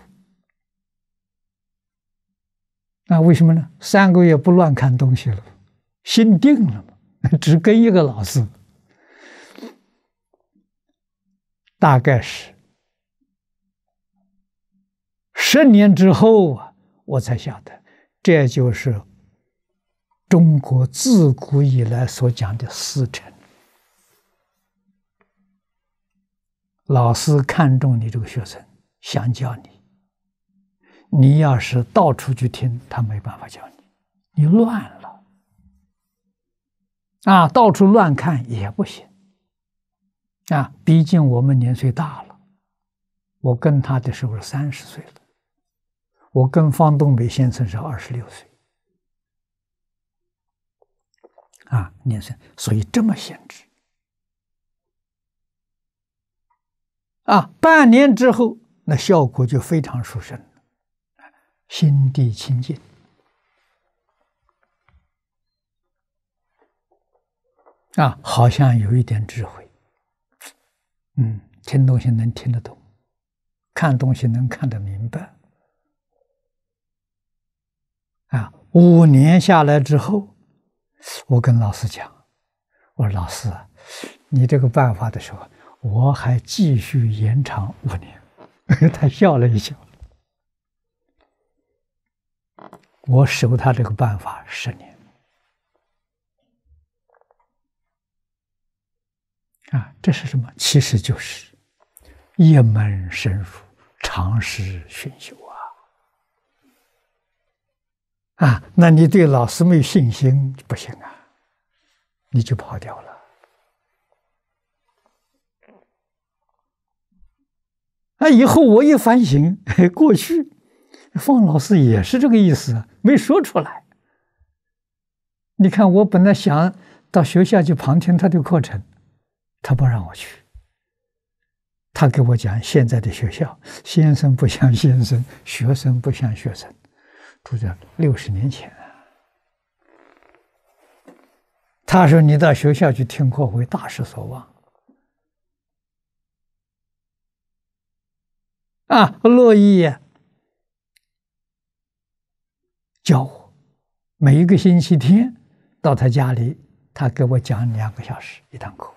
那为什么呢？三个月不乱看东西了，心定了嘛，只跟一个老师，大概是。十年之后啊，我才晓得。这就是中国自古以来所讲的“师承。老师看中你这个学生，想教你。你要是到处去听，他没办法教你，你乱了。啊，到处乱看也不行。啊，毕竟我们年岁大了，我跟他的时候三十岁了。我跟方东北先生是二十六岁，啊，年生，所以这么限制，啊，半年之后，那效果就非常殊胜了，心地清净，啊，好像有一点智慧，嗯，听东西能听得懂，看东西能看得明白。五年下来之后，我跟老师讲：“我说老师，你这个办法的时候，我还继续延长五年。” 他笑了一笑。我守他这个办法十年。啊，这是什么？其实就是夜门深入，长时熏修。啊，那你对老师没有信心，不行啊，你就跑掉了。啊，以后我一反省 过去，方老师也是这个意思，没说出来。你看，我本来想到学校去旁听他的课程，他不让我去。他给我讲现在的学校，先生不像先生，学生不像学生。住在六十年前，他说：“你到学校去听课会大失所望。”啊，乐意教我，每一个星期天到他家里，他给我讲两个小时一堂课，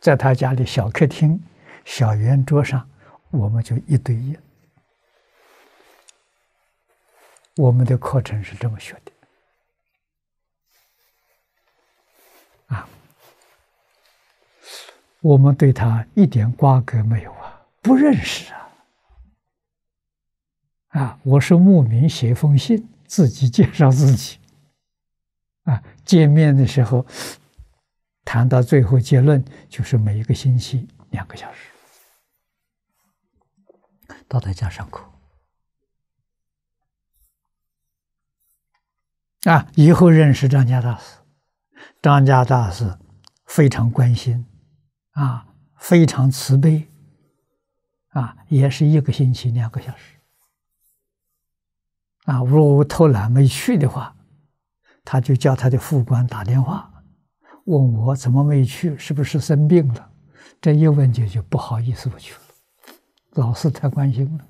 在他家里小客厅、小圆桌上，我们就一对一。我们的课程是这么学的，啊，我们对他一点瓜葛没有啊，不认识啊，啊，我是慕名写封信，自己介绍自己，啊，见面的时候谈到最后结论就是每一个星期两个小时，道德家上课。啊，以后认识张家大师，张家大师非常关心，啊，非常慈悲，啊，也是一个星期两个小时，啊，如果我偷懒没去的话，他就叫他的副官打电话问我怎么没去，是不是生病了？这一问就就不好意思不去了，老师太关心了。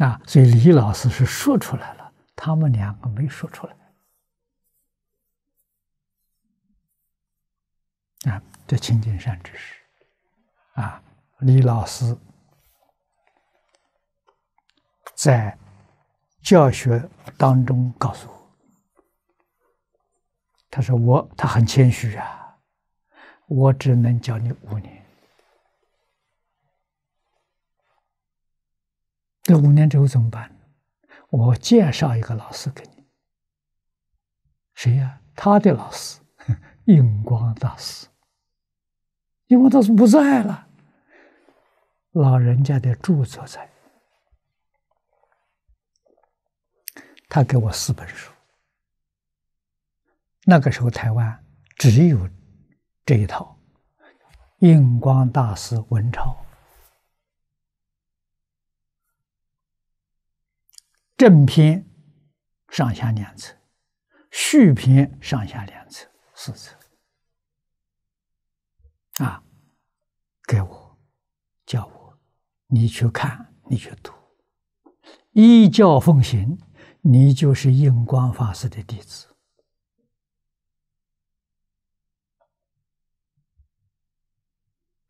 啊，所以李老师是说出来了，他们两个没说出来。啊，这清静善知识，啊，李老师在教学当中告诉我，他说我他很谦虚啊，我只能教你五年。这五年之后怎么办？我介绍一个老师给你，谁呀？他的老师，印 光大师。印光大师不在了，老人家的著作在。他给我四本书，那个时候台湾只有这一套，印光大师文钞。正篇上下两册，续篇上下两册，四册啊！给我，叫我，你去看，你去读，依教奉行，你就是印光法师的弟子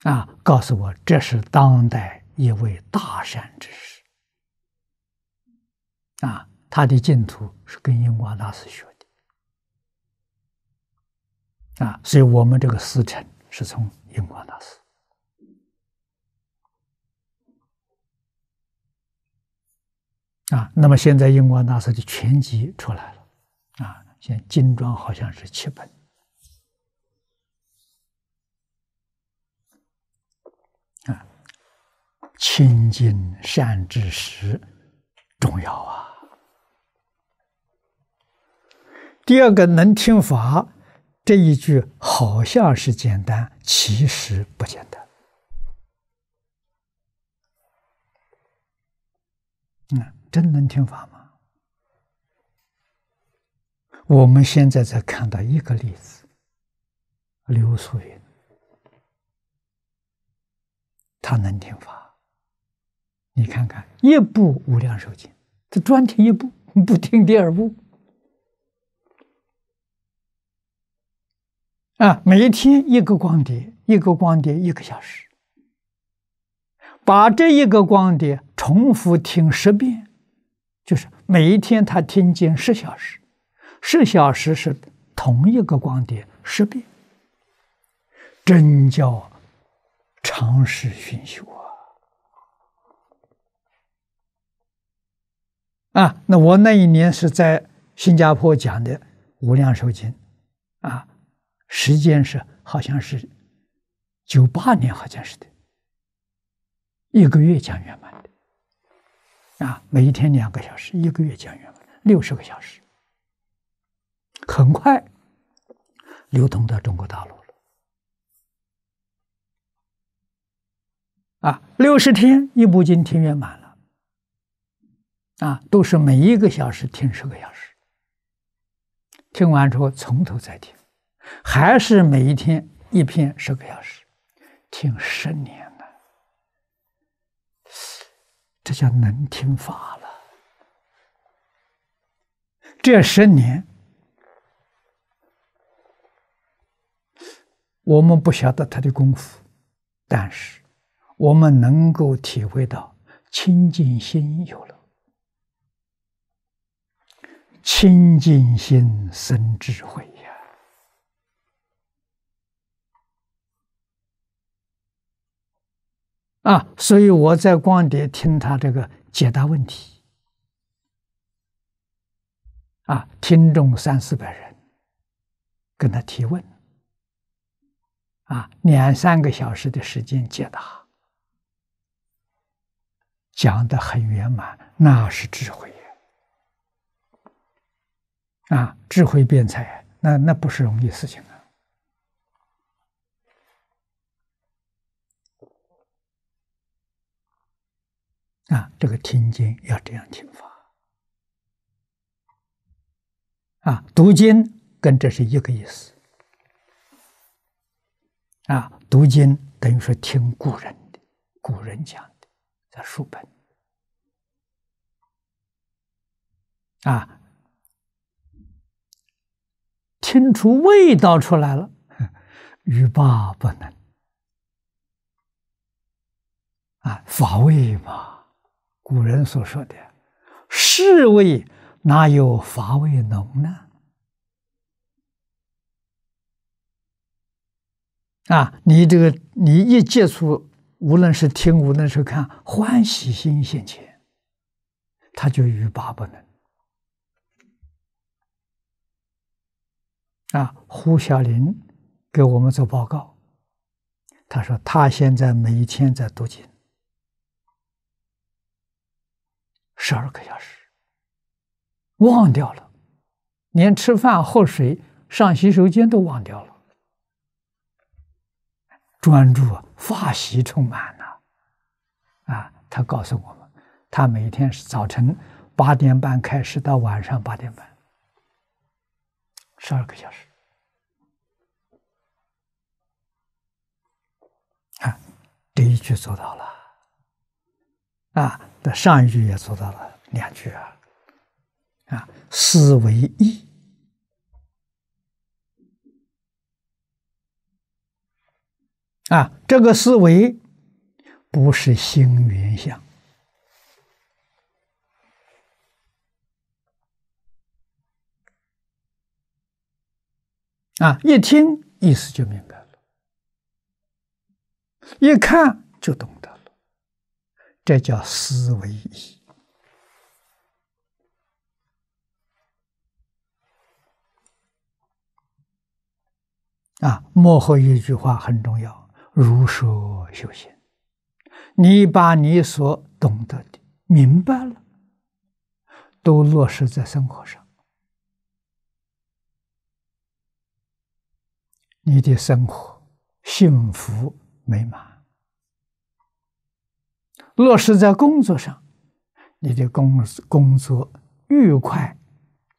啊！告诉我，这是当代一位大善之士。啊，他的净土是跟印光大师学的啊，所以我们这个师承是从印光大师啊。那么现在印光大师的全集出来了啊，现精装好像是七本啊，清净善知识重要啊。第二个能听法这一句好像是简单，其实不简单。嗯，真能听法吗？我们现在在看到一个例子：刘素云，他能听法。你看看，一部《无量寿经》，他专听一部，不听第二部。啊，每一天一个光碟，一个光碟，一个小时，把这一个光碟重复听十遍，就是每一天他听见十小时，十小时是同一个光碟十遍，真叫长时熏修啊！啊，那我那一年是在新加坡讲的《无量寿经》，啊。时间是好像是九八年，好像是的，一个月讲圆满的啊，每一天两个小时，一个月讲圆满，六十个小时，很快流通到中国大陆了啊，六十天一部经听圆满了啊，都是每一个小时听十个小时，听完之后从头再听。还是每一天一篇十个小时，听十年了，这叫能听法了。这十年我们不晓得他的功夫，但是我们能够体会到清净心有了，清净心生智慧。啊，所以我在光碟听他这个解答问题，啊，听众三四百人跟他提问，啊，两三个小时的时间解答，讲的很圆满，那是智慧啊，智慧辩才，那那不是容易事情啊。啊，这个听经要这样听法。啊，读经跟这是一个意思。啊，读经等于说听古人的，古人讲的，在书本。啊，听出味道出来了，欲罢不能。啊，乏味吧。古人所说的“是味哪有乏味浓呢？”啊，你这个你一接触，无论是听，无论是看，欢喜心现前，他就欲罢不能。啊，胡小林给我们做报告，他说他现在每天在读经。十二个小时，忘掉了，连吃饭、喝水、上洗手间都忘掉了。专注，发喜充满了。啊，他告诉我们，他每天是早晨八点半开始，到晚上八点半，十二个小时。啊，第一句做到了，啊。的上一句也做到了两句啊，啊，思维一啊，这个思维不是心缘相啊，一听意思就明白了，一看就懂。这叫思维意。啊！幕后一句话很重要：如说修行，你把你所懂得的、明白了，都落实在生活上，你的生活幸福美满。落实在工作上，你的工工作愉快、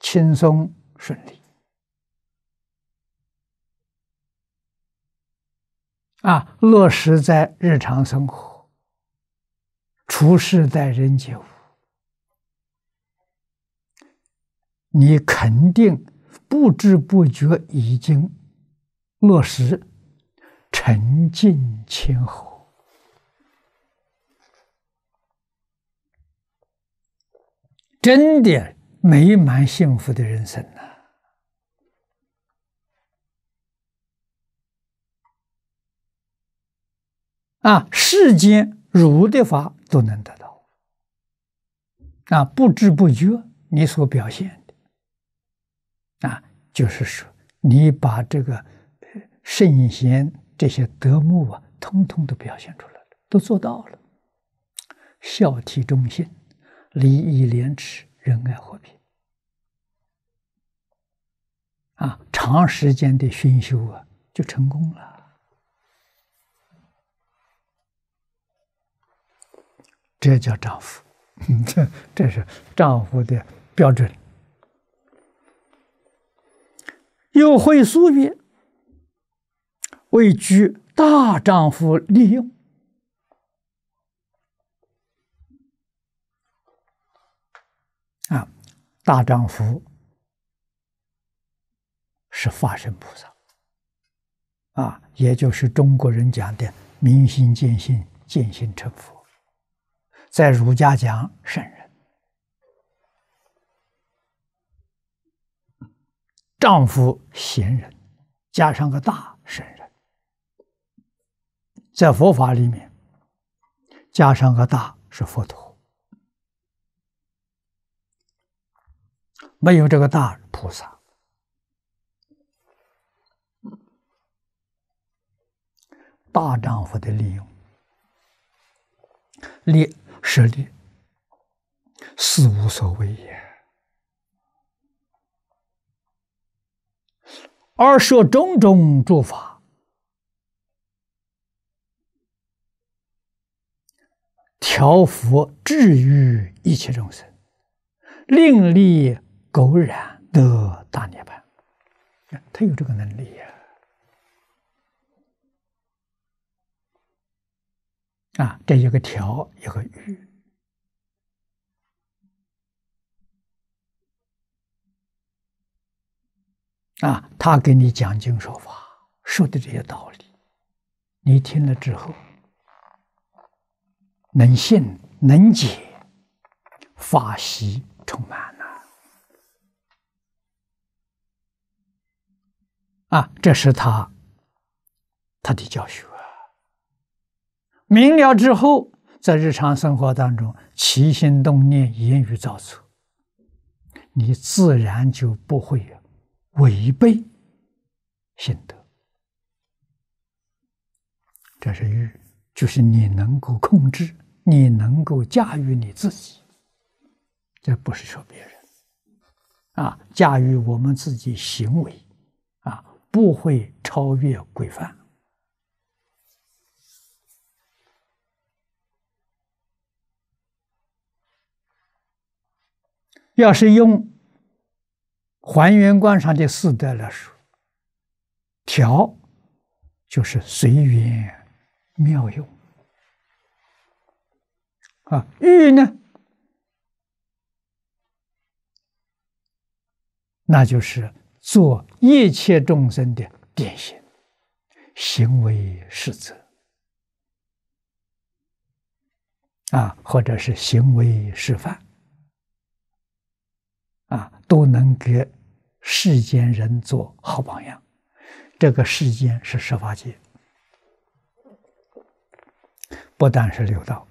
轻松、顺利啊！落实在日常生活、处事待人接物，你肯定不知不觉已经落实沉静谦和。真的美满幸福的人生呐、啊，世间如的法都能得到啊！不知不觉，你所表现的啊，就是说，你把这个圣贤这些德目啊，通通都表现出来了，都做到了，孝悌忠信。礼义廉耻，仁爱和平，啊，长时间的熏修啊，就成功了。这叫丈夫，这这是丈夫的标准。又会书于，为居大丈夫利用。啊，大丈夫是法身菩萨，啊，也就是中国人讲的明心见性、见性成佛，在儒家讲圣人，丈夫贤人，加上个大圣人，在佛法里面加上个大是佛陀。没有这个大菩萨，大丈夫的利用，利舍利是无所谓也。而设种种诸法，调伏治愈一切众生，令利。狗然得大涅盘，他有这个能力呀！啊，这一个条，一个鱼。啊，他给你讲经说法，说的这些道理，你听了之后，能信能解，法喜充满。啊，这是他他的教学明了之后，在日常生活当中，起心动念、言语造出，你自然就不会有违背心得。这是欲，就是你能够控制，你能够驾驭你自己。这不是说别人啊，驾驭我们自己行为。不会超越规范。要是用还原观上的四德来说，调就是随缘妙用啊，欲呢，那就是。做一切众生的典型行为示则啊，或者是行为示范啊，都能给世间人做好榜样。这个世间是十法界，不但是六道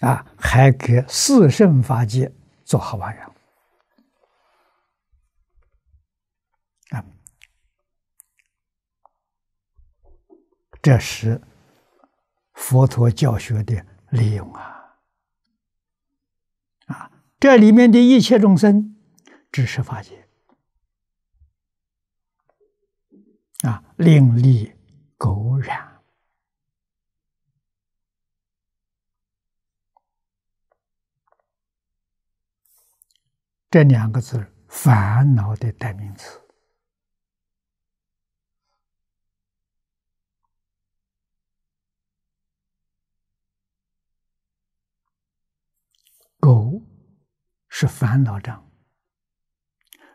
啊，还给四圣法界做好榜样。这是佛陀教学的利用啊！啊，这里面的一切众生只是法界啊，令离苟然。这两个字，烦恼的代名词。狗是烦恼障，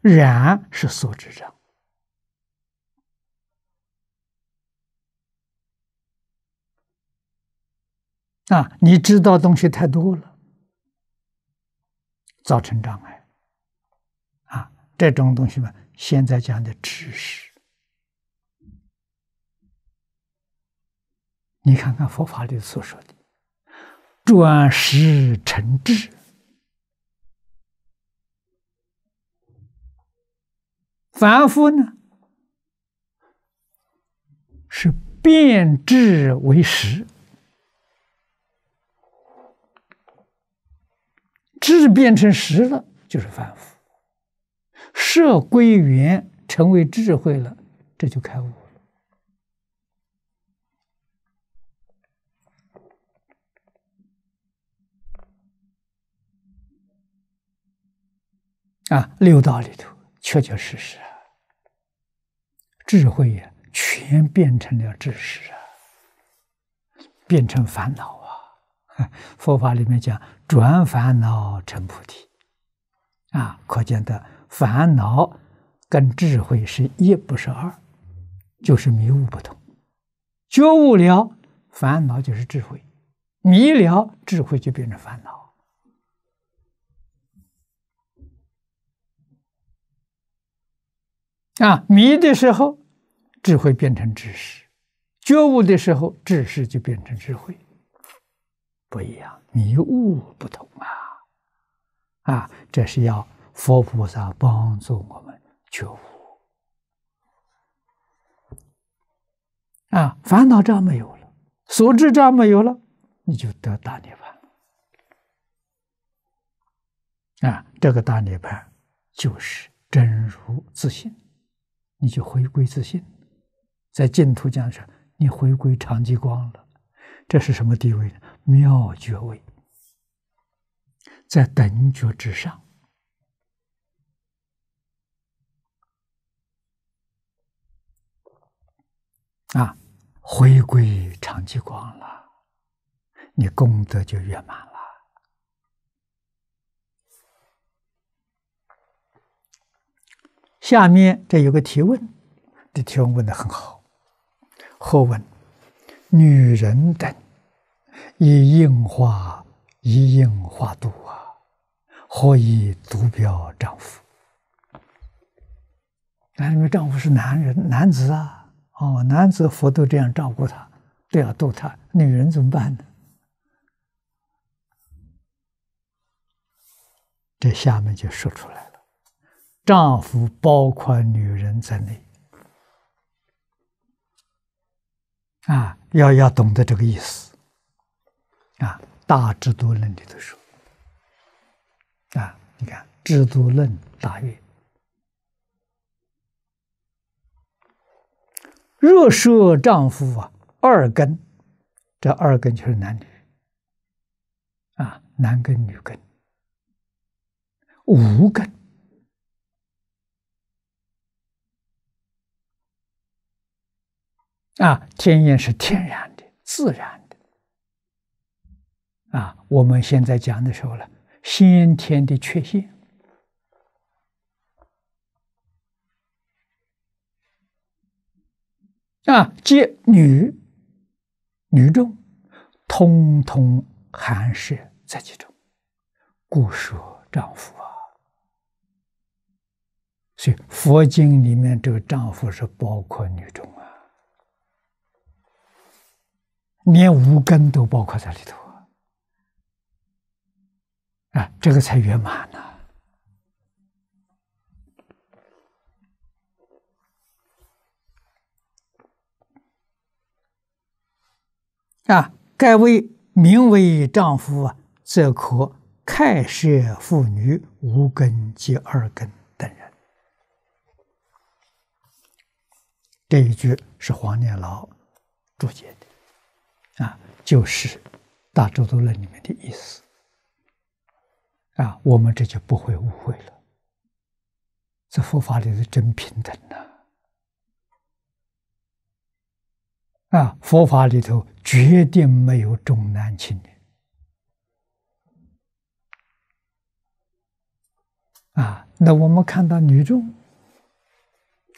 然是所知障。啊，你知道东西太多了，造成障碍。啊，这种东西嘛，现在讲的知识，你看看佛法里所说的。转识成智，凡夫呢是变智为实，智变成实了就是凡夫。色归元，成为智慧了，这就开悟。啊，六道里头，确确实实啊，智慧呀，全变成了知识啊，变成烦恼啊。佛法里面讲，转烦恼成菩提，啊，可见的烦恼跟智慧是一，不是二，就是迷悟不同。觉悟了，烦恼就是智慧；迷了，智慧就变成烦恼。啊，迷的时候，智慧变成知识；觉悟的时候，知识就变成智慧，不一样，迷悟不同啊！啊，这是要佛菩萨帮助我们觉悟啊！烦恼障没有了，所知障没有了，你就得大涅槃。啊！这个大涅槃就是真如自性。你就回归自信，在净土讲上，你回归常寂光了，这是什么地位呢？妙觉位，在等觉之上啊，回归常寂光了，你功德就圆满了。下面这有个提问，这提问问的很好。后问：女人等以硬化，以硬化度啊，何以独表丈夫？那因为丈夫是男人，男子啊，哦，男子佛都这样照顾他，都要逗他。女人怎么办呢？这下面就说出来了。丈夫包括女人在内，啊，要要懂得这个意思，啊，大智度论里头说，啊，你看智度论大约，若设丈夫啊二根，这二根就是男女，啊，男根女根，五根。啊，天眼是天然的、自然的。啊，我们现在讲的时候呢，先天的缺陷。啊，皆女女众，通通含摄在其中，故说丈夫啊。所以佛经里面这个丈夫是包括女众啊。连无根都包括在里头啊！这个才圆满呢！啊，盖为名为丈夫啊，则可开设妇女、无根及二根等人。这一句是黄念老注解。啊，就是《大周陀论》里面的意思啊，我们这就不会误会了。这佛法里头，真平等呐！啊，佛法里头绝对没有重男轻女。啊，那我们看到女众，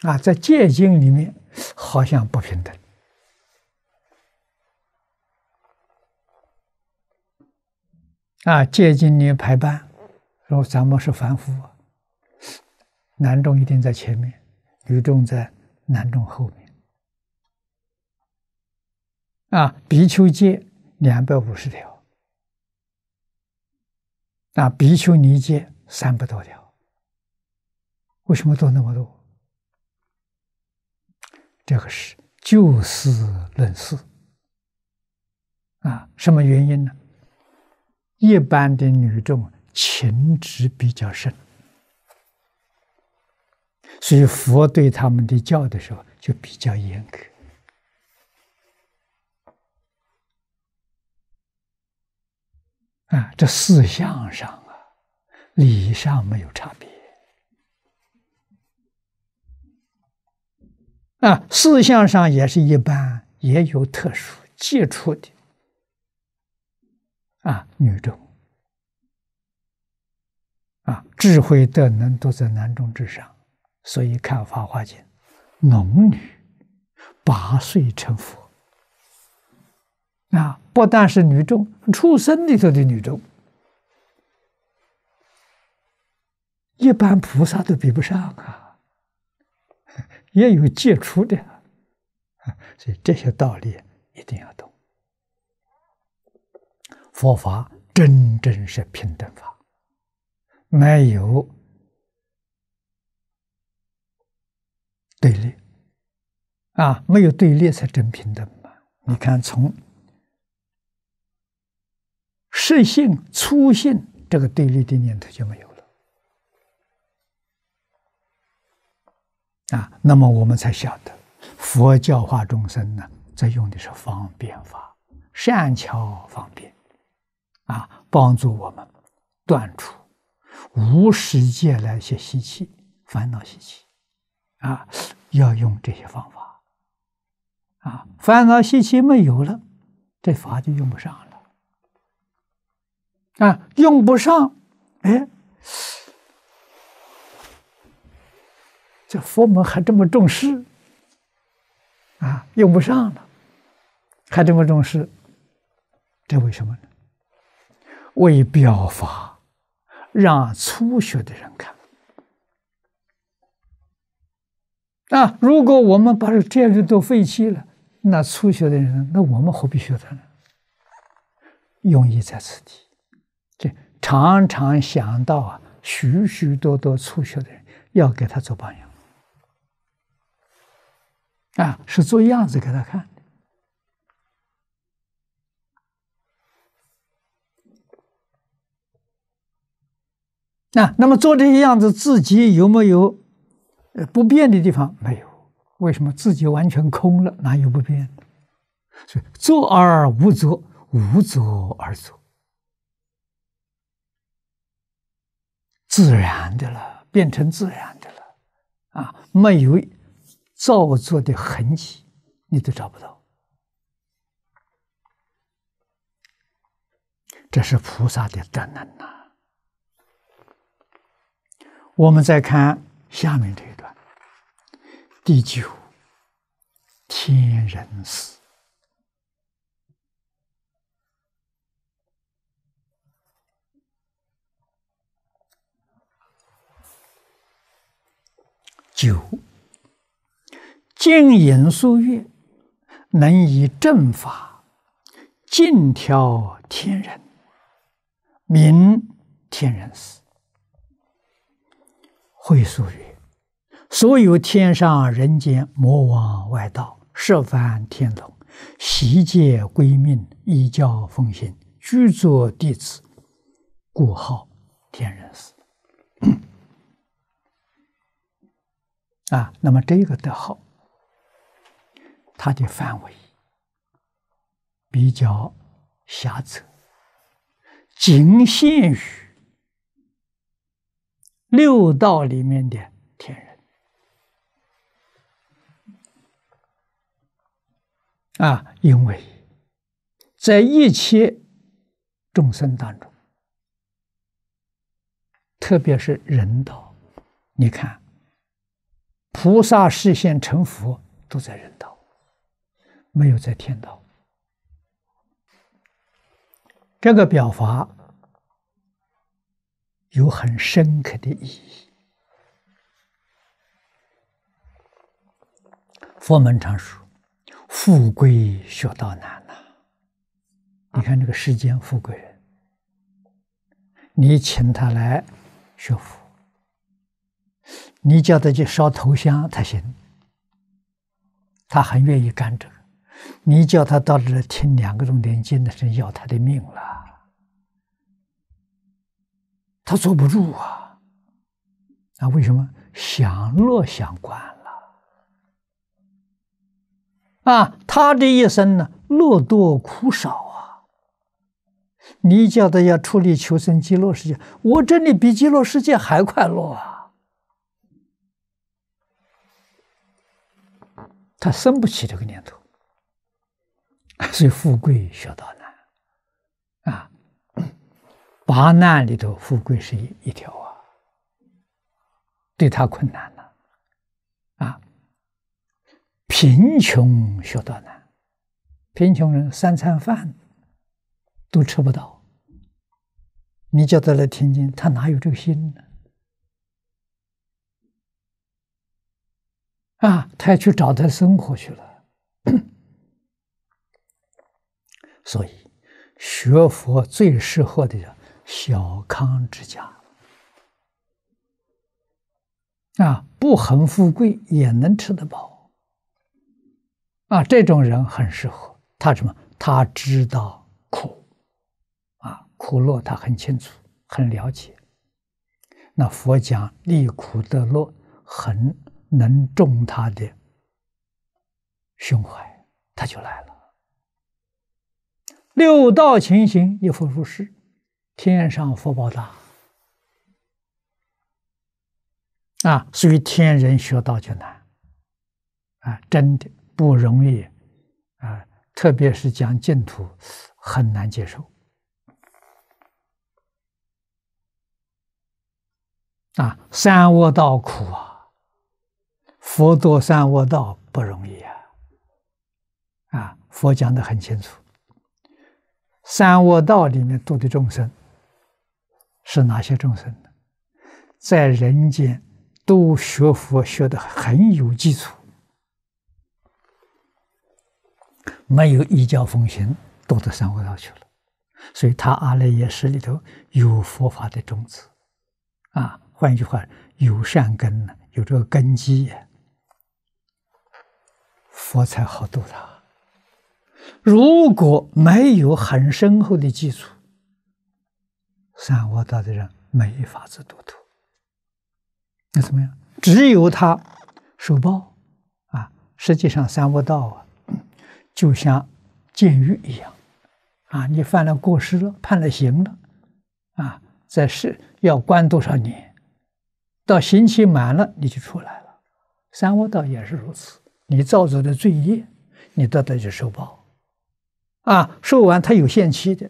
啊，在戒经里面好像不平等。啊，戒经你排班，说咱们是凡夫，男众一定在前面，女众在男众后面。啊，比丘戒两百五十条，啊，比丘尼戒三百多条。为什么多那么多？这个是就事论事。啊，什么原因呢？一般的女众情执比较深，所以佛对他们的教的时候就比较严格。啊，这四相上啊，理上没有差别。啊，四相上也是一般，也有特殊接触的。啊，女中啊，智慧的能都在男中之上，所以看《法华经》，农女八岁成佛啊，不但是女中，出生里头的女中，一般菩萨都比不上啊，也有杰出的啊，所以这些道理一定要懂。佛法真正是平等法，没有对立啊，没有对立才真平等嘛。你看，从实性、粗性这个对立的念头就没有了啊，那么我们才晓得佛教化众生呢，在用的是方便法，善巧方便。啊，帮助我们断除无世界那些习气、烦恼习气啊，要用这些方法啊。烦恼习气没有了，这法就用不上了啊，用不上。哎，这佛门还这么重视啊？用不上了，还这么重视，这为什么呢？为表法，让初学的人看。那如果我们把这些人都废弃了，那初学的人，那我们何必学他呢？用意在此地。这常常想到啊，许许多多初学的人要给他做榜样，啊，是做样子给他看。那那么做这些样子，自己有没有呃不变的地方？没有。为什么自己完全空了？哪有不变的？所以做而无作，无作而作，自然的了，变成自然的了啊！没有造作的痕迹，你都找不到。这是菩萨的德能呐。我们再看下面这一段：第九天人死，九静隐数月，能以正法尽调天人，明天人死。会所曰：“所有天上人间魔王外道设犯天龙，悉皆归命，依教奉行，具作弟子，故号天人师。”啊，那么这个的号，它的范围比较狭窄，仅限于。六道里面的天人啊，因为在一切众生当中，特别是人道，你看，菩萨示现成佛都在人道，没有在天道。这个表法。有很深刻的意义。佛门常说：“富贵学道难呐。”你看这个世间富贵人，你请他来学佛，你叫他去烧头香才行，他很愿意干这个；你叫他到这听两个钟点经，的，是要他的命了。他坐不住啊！那为什么享乐享惯了啊？他这一生呢，乐多苦少啊！你叫他要出力求生极乐世界，我这里比极乐世界还快乐啊！他生不起这个念头，所以富贵学到了。八难里头，富贵是一一条啊，对他困难了，啊，贫穷学到难，贫穷人三餐饭都吃不到，你叫他来听经，他哪有这个心呢？啊，他要去找他生活去了，所以学佛最适合的人。小康之家，啊，不横富贵也能吃得饱。啊，这种人很适合他什么？他知道苦，啊，苦乐他很清楚、很了解。那佛讲利苦得乐，很能中他的胸怀，他就来了。六道情形一复入世。天上福报大啊，所以天人学道就难啊，真的不容易啊。特别是讲净土，很难接受啊。三窝道苦啊，佛多三窝道不容易啊。啊，佛讲的很清楚，三窝道里面度的众生。是哪些众生呢？在人间都学佛学的很有基础，没有一教奉行，都到三恶道去了。所以他阿赖耶识里头有佛法的种子，啊，换句话，有善根呢，有这个根基，佛才好度他。如果没有很深厚的基础，三恶道的人没法子度脱，那怎么样？只有他受报啊！实际上，三恶道啊，就像监狱一样啊！你犯了过失了，判了刑了啊，在是要关多少年？到刑期满了，你就出来了。三恶道也是如此，你造作的罪业，你得到就受报啊，受完他有限期的。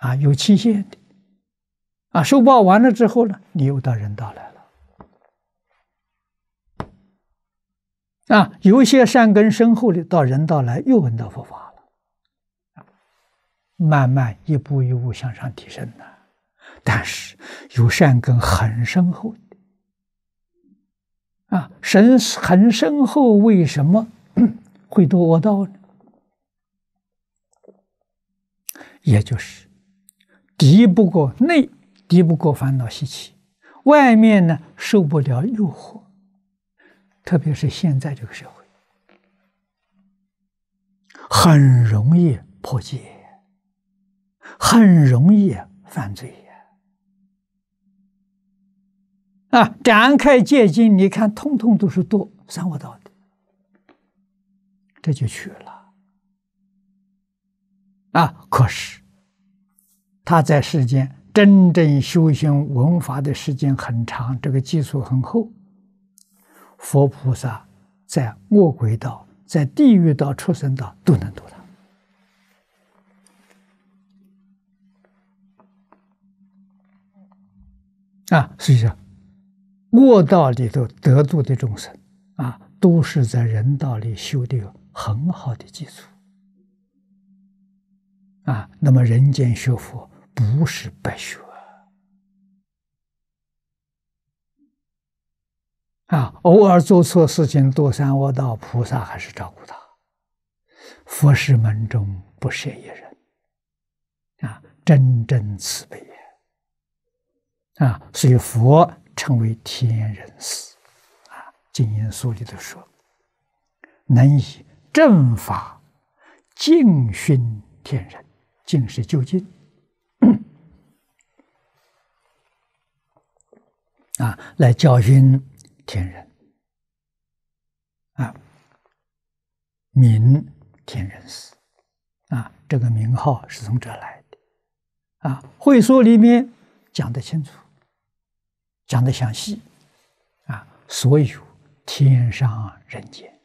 啊，有期限的，啊，受报完了之后呢，你又到人道来了，啊，有一些善根深厚的到人道来又闻到佛法了，啊，慢慢一步一步向上提升的，但是有善根很深厚的，啊，神很深厚，为什么会堕恶道呢？也就是。敌不过内，敌不过烦恼习气；外面呢，受不了诱惑，特别是现在这个社会，很容易破戒，很容易犯罪呀！啊，展开戒经，你看，通通都是多三恶道的，这就去了。啊，可是。他在世间真正修行文法的时间很长，这个基础很厚。佛菩萨在恶鬼道、在地狱道、畜生道都能读到。啊，实际上，恶道里头得度的众生啊，都是在人道里修的很好的基础。啊，那么人间学佛。不是白学啊！偶尔做错事情，多三恶道菩萨还是照顾他。佛是门中不舍一人啊，真真慈悲啊！所以佛称为天人师啊，《经云书里头说：“能以正法敬熏天人，敬是究竟。”啊，来教训天人，啊，明天人师，啊，这个名号是从这来的，啊，会说里面讲的清楚，讲的详细，啊，所有天上人间，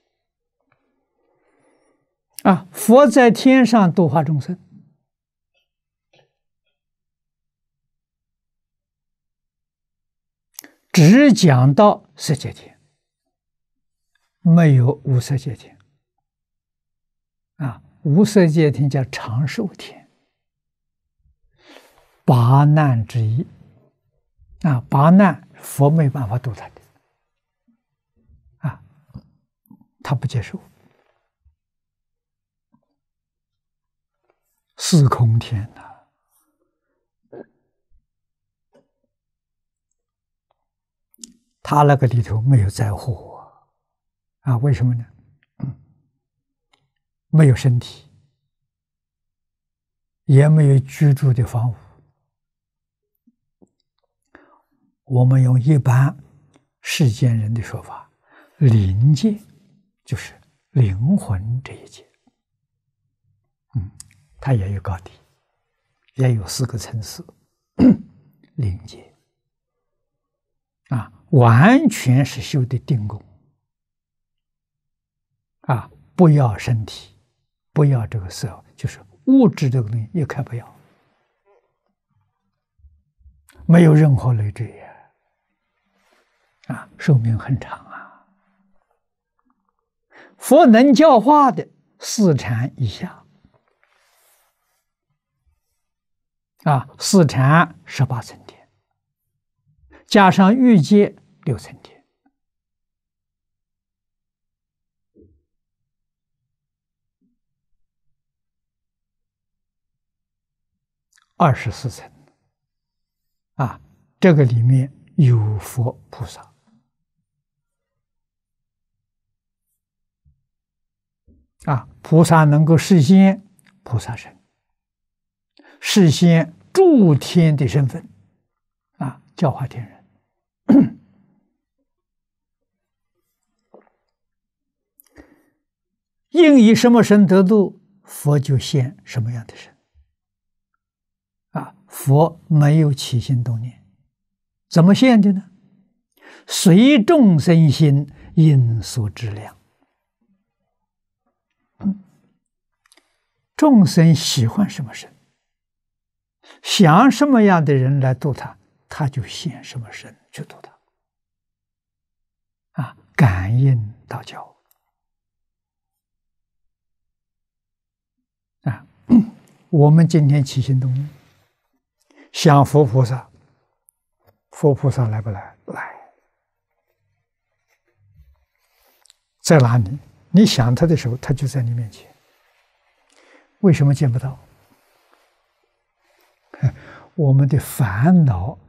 啊，佛在天上度化众生。只讲到色界天，没有无色界天。啊，无色界天叫长寿天，八难之一。啊，八难佛没办法度他的，啊，他不接受。四空天呐。他那个里头没有在乎我，啊？为什么呢？没有身体，也没有居住的房屋。我们用一般世间人的说法，灵界就是灵魂这一界。嗯，它也有高低，也有四个层次，灵界啊。完全是修的定功啊！不要身体，不要这个色，就是物质这个东西也看不要，没有任何累赘呀！啊，寿命很长啊！佛能教化的四禅以下啊，四禅十八层。加上欲阶六层天，二十四层，啊，这个里面有佛菩萨，啊，菩萨能够示现菩萨身，示现诸天的身份，啊，教化天人。应以什么身得度，佛就现什么样的身。啊，佛没有起心动念，怎么现的呢？随众生心，因所质量。众生喜欢什么身，想什么样的人来度他，他就现什么身。去读它，啊，感应道教，啊，我们今天起心动念，想佛菩萨，佛菩萨来不来？来，在哪里？你想他的时候，他就在你面前。为什么见不到？我们的烦恼。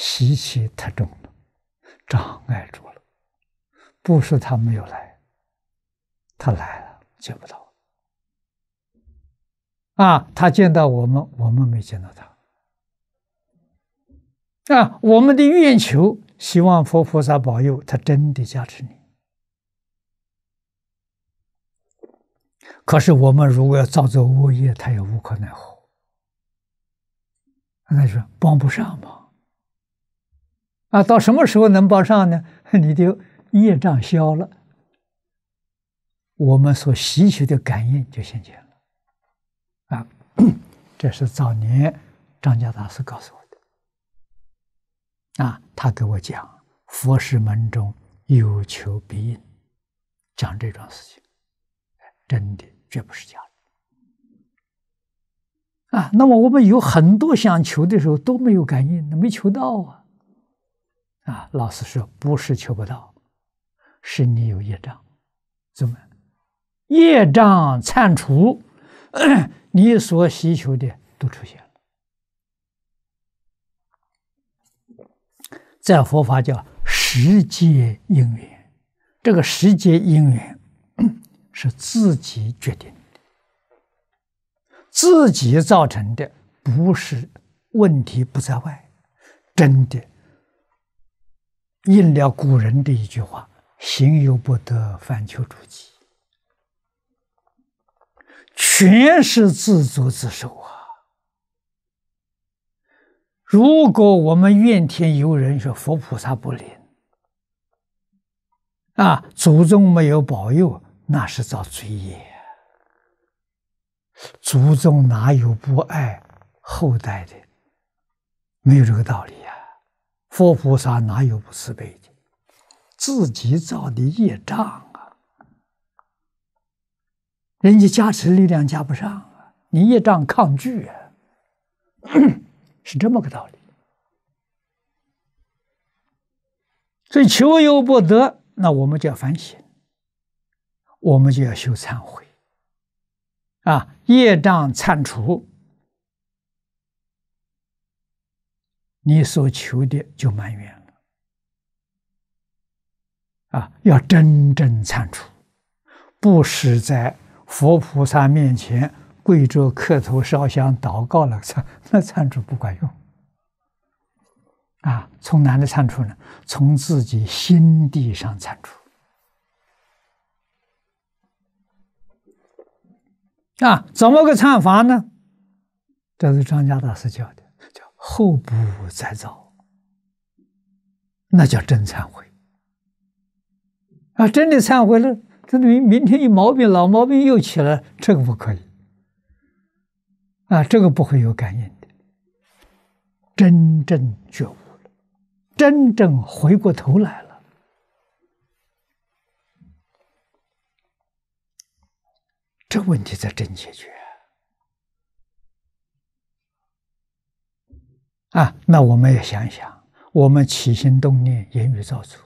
习气太重了，障碍住了。不是他没有来，他来了见不到啊，他见到我们，我们没见到他。啊，我们的愿求，希望佛菩萨保佑，他真的加持你。可是我们如果要造作恶业，他也无可奈何。那就是帮不上忙。啊，到什么时候能报上呢？你的业障消了，我们所吸取的感应就现前了。啊，这是早年张家大师告诉我的。啊，他给我讲佛是门中有求必应，讲这种事情，真的绝不是假的。啊，那么我们有很多想求的时候都没有感应，没求到啊。啊，老师说不是求不到，是你有业障。怎么？业障铲除，你所需求的都出现了。在佛法叫时节因缘，这个时节因缘是自己决定的，自己造成的，不是问题不在外，真的。应了古人的一句话：“行有不得，反求诸己。”全是自作自受啊！如果我们怨天尤人，说佛菩萨不灵，啊，祖宗没有保佑，那是造罪业。祖宗哪有不爱后代的？没有这个道理呀！佛菩萨哪有不慈悲的？自己造的业障啊，人家加持力量加不上，啊，你业障抗拒，啊，是这么个道理。所以求有不得，那我们就要反省，我们就要修忏悔，啊，业障铲除。你所求的就满愿了啊！要真正忏除，不是在佛菩萨面前跪着磕头、烧香、祷告了，那那忏除不管用啊！从哪里忏除呢？从自己心地上忏除啊！怎么个忏法呢？这是张家大师教的。后不再造，那叫真忏悔啊！真的忏悔了，他明明天有毛病，老毛病又起了，这个不可以啊！这个不会有感应的，真正觉悟了，真正回过头来了，这问题才真解决。啊，那我们也想一想，我们起心动念、言语造作，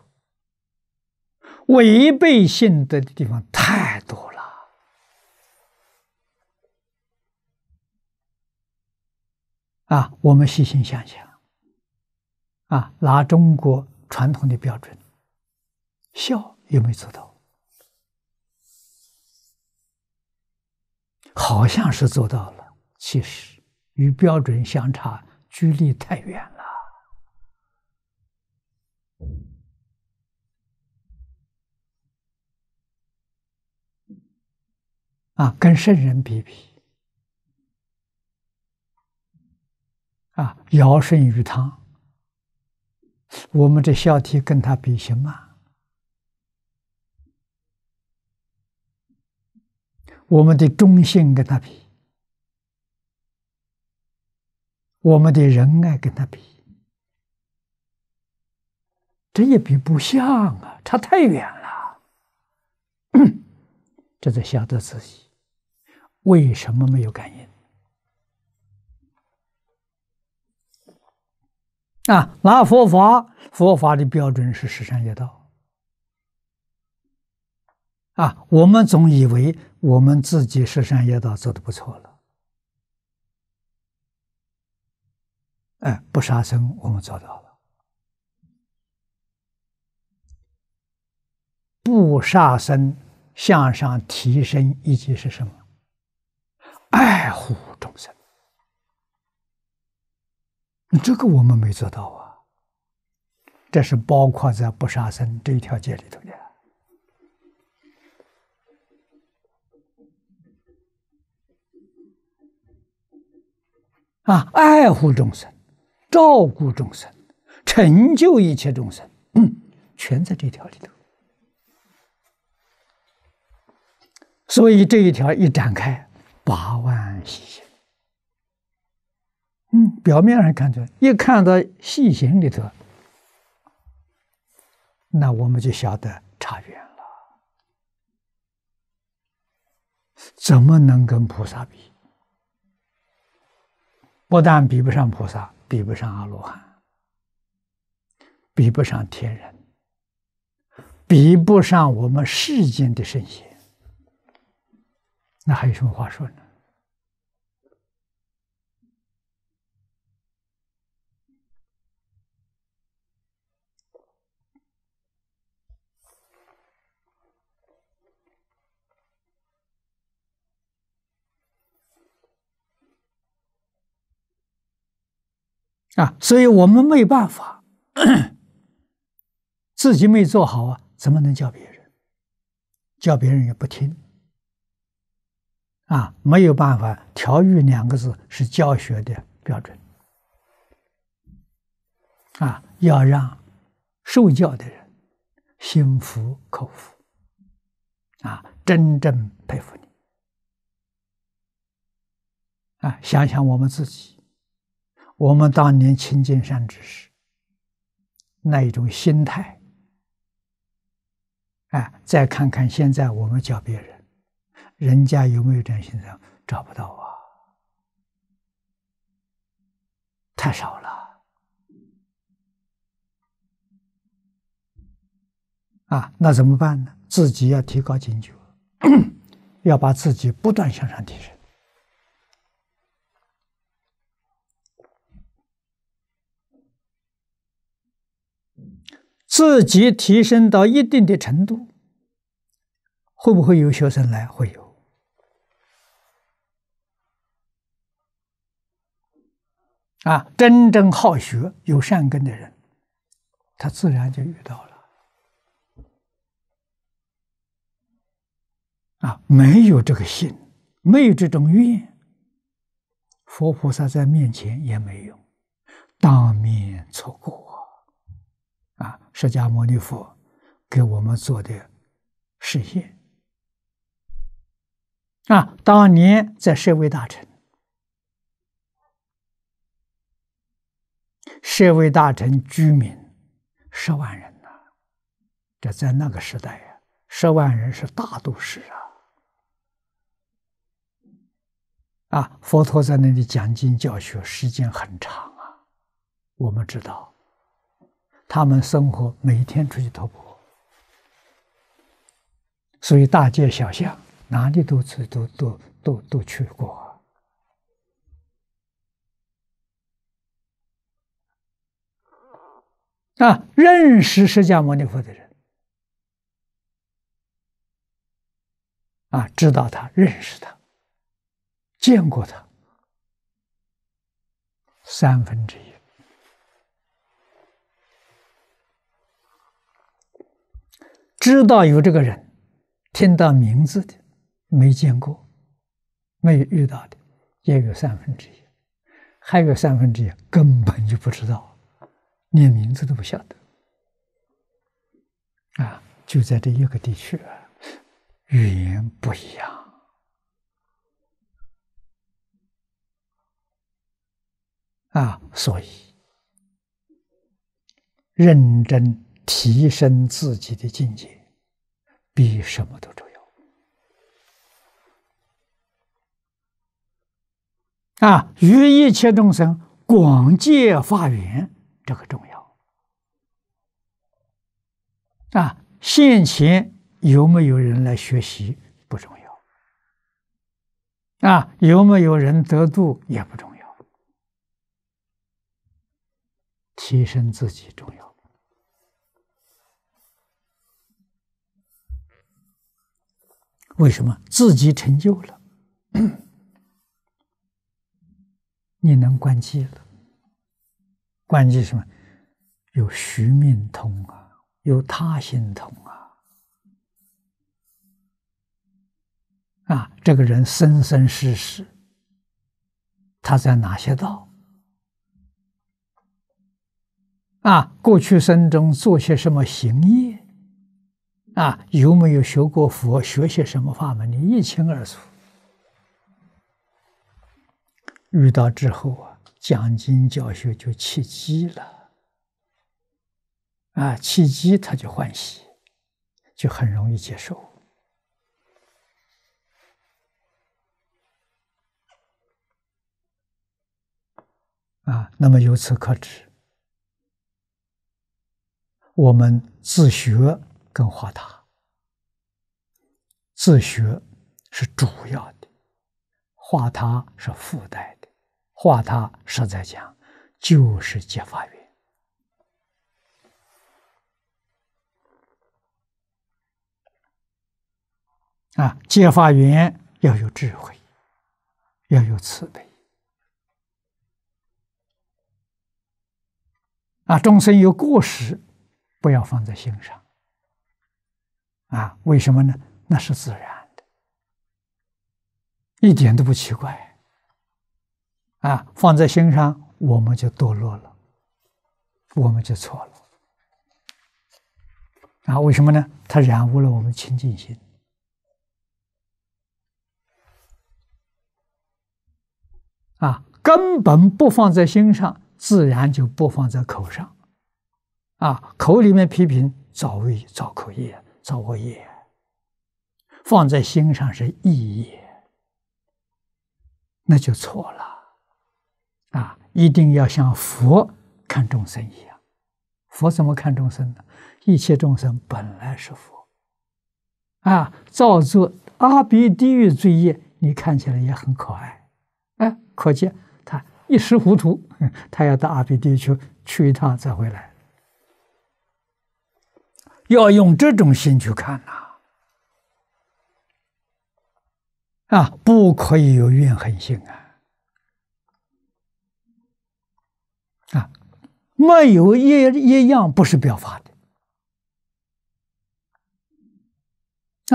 违背性德的地方太多了。啊，我们细心想想，啊，拿中国传统的标准，孝有没有做到？好像是做到了，其实与标准相差。距离太远了啊！跟圣人比比，啊，尧舜禹汤，我们这小体跟他比行吗？我们的忠心跟他比？我们的仁爱跟他比，这也比不像啊，差太远了。这才晓得自己为什么没有感应啊！拿佛法，佛法的标准是十善业道啊。我们总以为我们自己十善业道做的不错了。哎，不杀生，我们做到了。不杀生向上提升一级是什么？爱护众生。这个我们没做到啊。这是包括在不杀生这一条界里头的。啊，爱护众生。照顾众生，成就一切众生，全在这条里头。所以这一条一展开，八万细行，嗯，表面上看着，一看到细行里头，那我们就晓得差远了，怎么能跟菩萨比？不但比不上菩萨。比不上阿罗汉，比不上天人，比不上我们世间的圣贤，那还有什么话说呢？啊，所以我们没办法，自己没做好啊，怎么能教别人？教别人也不听，啊，没有办法。调育两个字是教学的标准，啊，要让受教的人心服口服，啊，真正佩服你。啊，想想我们自己。我们当年清净善知识那一种心态，哎，再看看现在我们教别人，人家有没有这样心态？找不到啊，太少了。啊，那怎么办呢？自己要提高警觉，要把自己不断向上提升。自己提升到一定的程度，会不会有学生来？会有啊，真正好学、有善根的人，他自然就遇到了。啊，没有这个心，没有这种愿，佛菩萨在面前也没用，当面错过。啊，释迦牟尼佛给我们做的事业啊！当年在舍卫大臣，舍卫大臣居民十万人呐，这在那个时代呀，十万人是大都市啊！啊，佛陀在那里讲经教学时间很长啊，我们知道。他们生活每天出去徒步，所以大街小巷哪里都去，都都都都去过。啊，认识释迦牟尼佛的人，啊，知道他，认识他，见过他，三分之一。知道有这个人，听到名字的，没见过，没有遇到的，也有三分之一；还有三分之一根本就不知道，连名字都不晓得。啊，就在这一个地区，语言不一样。啊，所以认真。提升自己的境界，比什么都重要。啊，与一切众生广结法缘，这个重要。啊，现前有没有人来学习不重要，啊，有没有人得度也不重要，提升自己重要。为什么自己成就了，你能关机了？关机什么？有徐命通啊，有他心通啊。啊，这个人生生死死，他在哪些道？啊，过去生中做些什么行业？啊，有没有学过佛？学些什么法门？你一清二楚。遇到之后啊，讲经教学就契机了，啊，契机他就欢喜，就很容易接受。啊，那么由此可知，我们自学。跟画他，自学是主要的，画他是附带的。画他实在讲，就是解法缘。啊，接法缘要有智慧，要有慈悲。啊，众生有过失，不要放在心上。啊，为什么呢？那是自然的，一点都不奇怪。啊，放在心上，我们就堕落了，我们就错了。啊，为什么呢？它染污了我们清净心。啊，根本不放在心上，自然就不放在口上。啊，口里面批评，早为早口业。造恶业，放在心上是意业，那就错了。啊，一定要像佛看众生一样，佛怎么看众生呢？一切众生本来是佛，啊，造作阿鼻地狱罪业，你看起来也很可爱，哎，可见他一时糊涂，他要到阿鼻地狱去去一趟再回来。要用这种心去看呐，啊，不可以有怨恨心啊，啊，没有一一样不是表法的。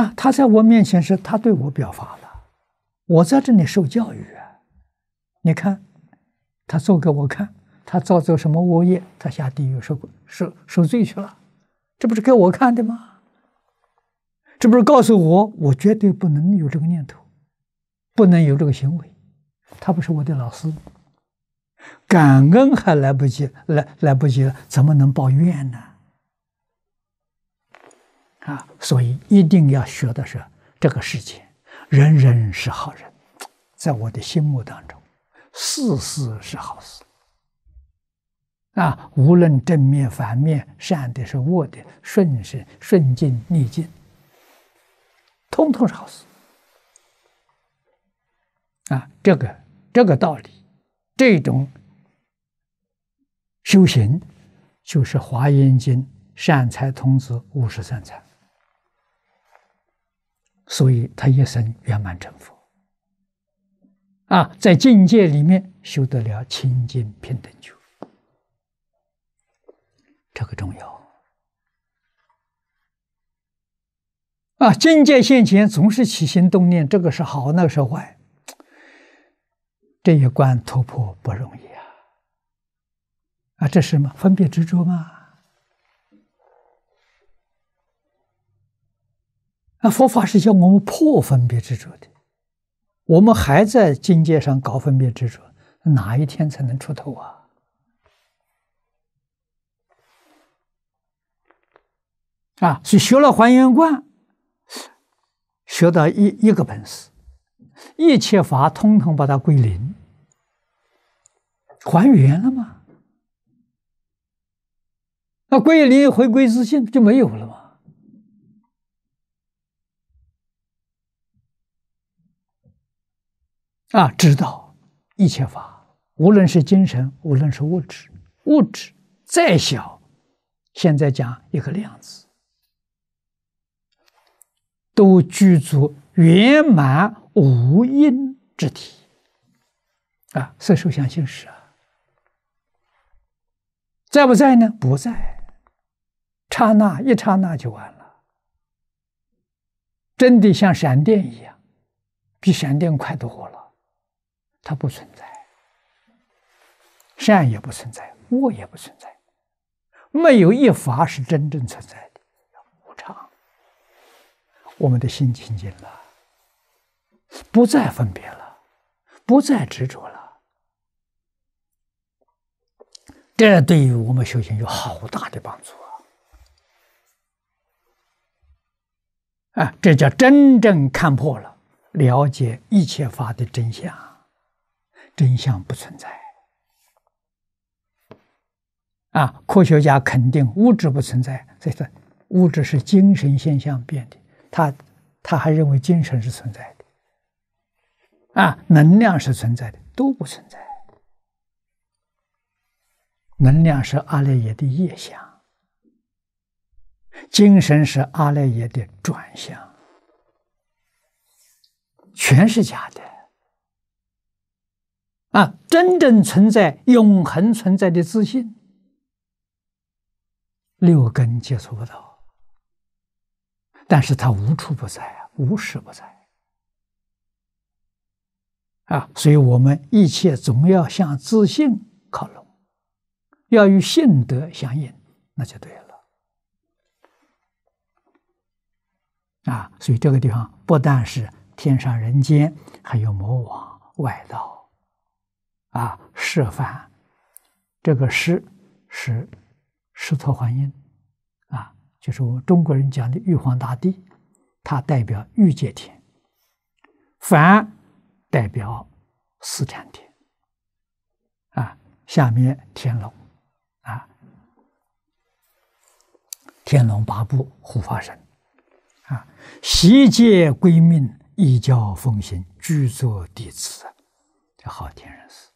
啊，他在我面前是他对我表法了，我在这里受教育啊。你看，他做给我看，他造作什么恶业，他下地狱受受受罪去了。这不是给我看的吗？这不是告诉我，我绝对不能有这个念头，不能有这个行为。他不是我的老师，感恩还来不及，来来不及了，怎么能抱怨呢？啊，所以一定要学的是，这个世界人人是好人，在我的心目当中，事事是好事。啊，无论正面反面，善的是恶的，顺是顺境逆境，通通是好事。啊，这个这个道理，这种修行，就是《华严经》善财童子五十三参，所以他一生圆满成佛。啊，在境界里面修得了清净平等觉。这个重要啊！境界现前，总是起心动念，这个是好，那个是坏。这一关突破不容易啊！啊，这是什么分别执着吗？啊，佛法是叫我们破分别执着的，我们还在境界上搞分别执着，哪一天才能出头啊？啊，是学了还原观，学到一一个本事，一切法通通把它归零，还原了嘛？那归零回归自信就没有了吗？啊，知道一切法，无论是精神，无论是物质，物质再小，现在讲一个量子。都具足圆满无因之体啊，是受想行识，啊，在不在呢？不在，刹那一刹那就完了，真的像闪电一样，比闪电快多了，它不存在，善也不存在，恶也不存在，没有一法是真正存在。我们的心清净了，不再分别了，不再执着了，这对于我们修行有好大的帮助啊！啊，这叫真正看破了，了解一切法的真相，真相不存在。啊，科学家肯定物质不存在，这是物质是精神现象变的。他，他还认为精神是存在的，啊，能量是存在的，都不存在。能量是阿赖耶的业相，精神是阿赖耶的转向，全是假的。啊，真正存在、永恒存在的自信，六根接触不到。但是它无处不在啊，无时不在。啊，所以我们一切总要向自信靠拢，要与性德相应，那就对了。啊，所以这个地方不但是天上人间，还有魔王外道，啊，设犯这个是是是错幻音。就是我们中国人讲的玉皇大帝，他代表玉界天，凡代表四禅天，啊，下面天龙，啊，天龙八部护法神，啊，悉界归命，依教奉行，具作弟子，这好天人师。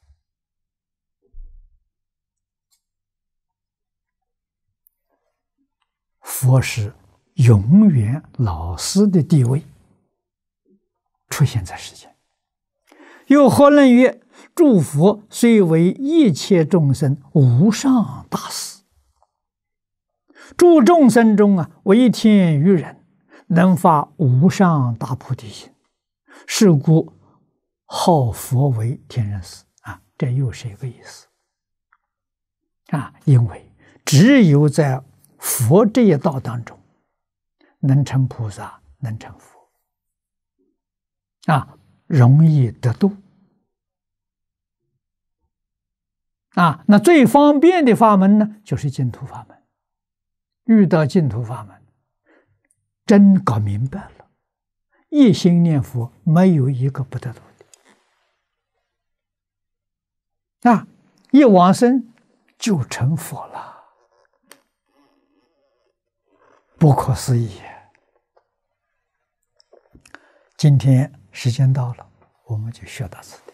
佛是永远老师的地位出现在世间，又何论曰：诸佛虽为一切众生无上大师，诸众生中啊为天与人能发无上大菩提心，是故号佛为天人师啊，这又是一个意思啊，因为只有在。佛这一道当中，能成菩萨，能成佛，啊，容易得度，啊，那最方便的法门呢，就是净土法门。遇到净土法门，真搞明白了，一心念佛，没有一个不得度的，啊，一往生就成佛了。不可思议！今天时间到了，我们就学到此地。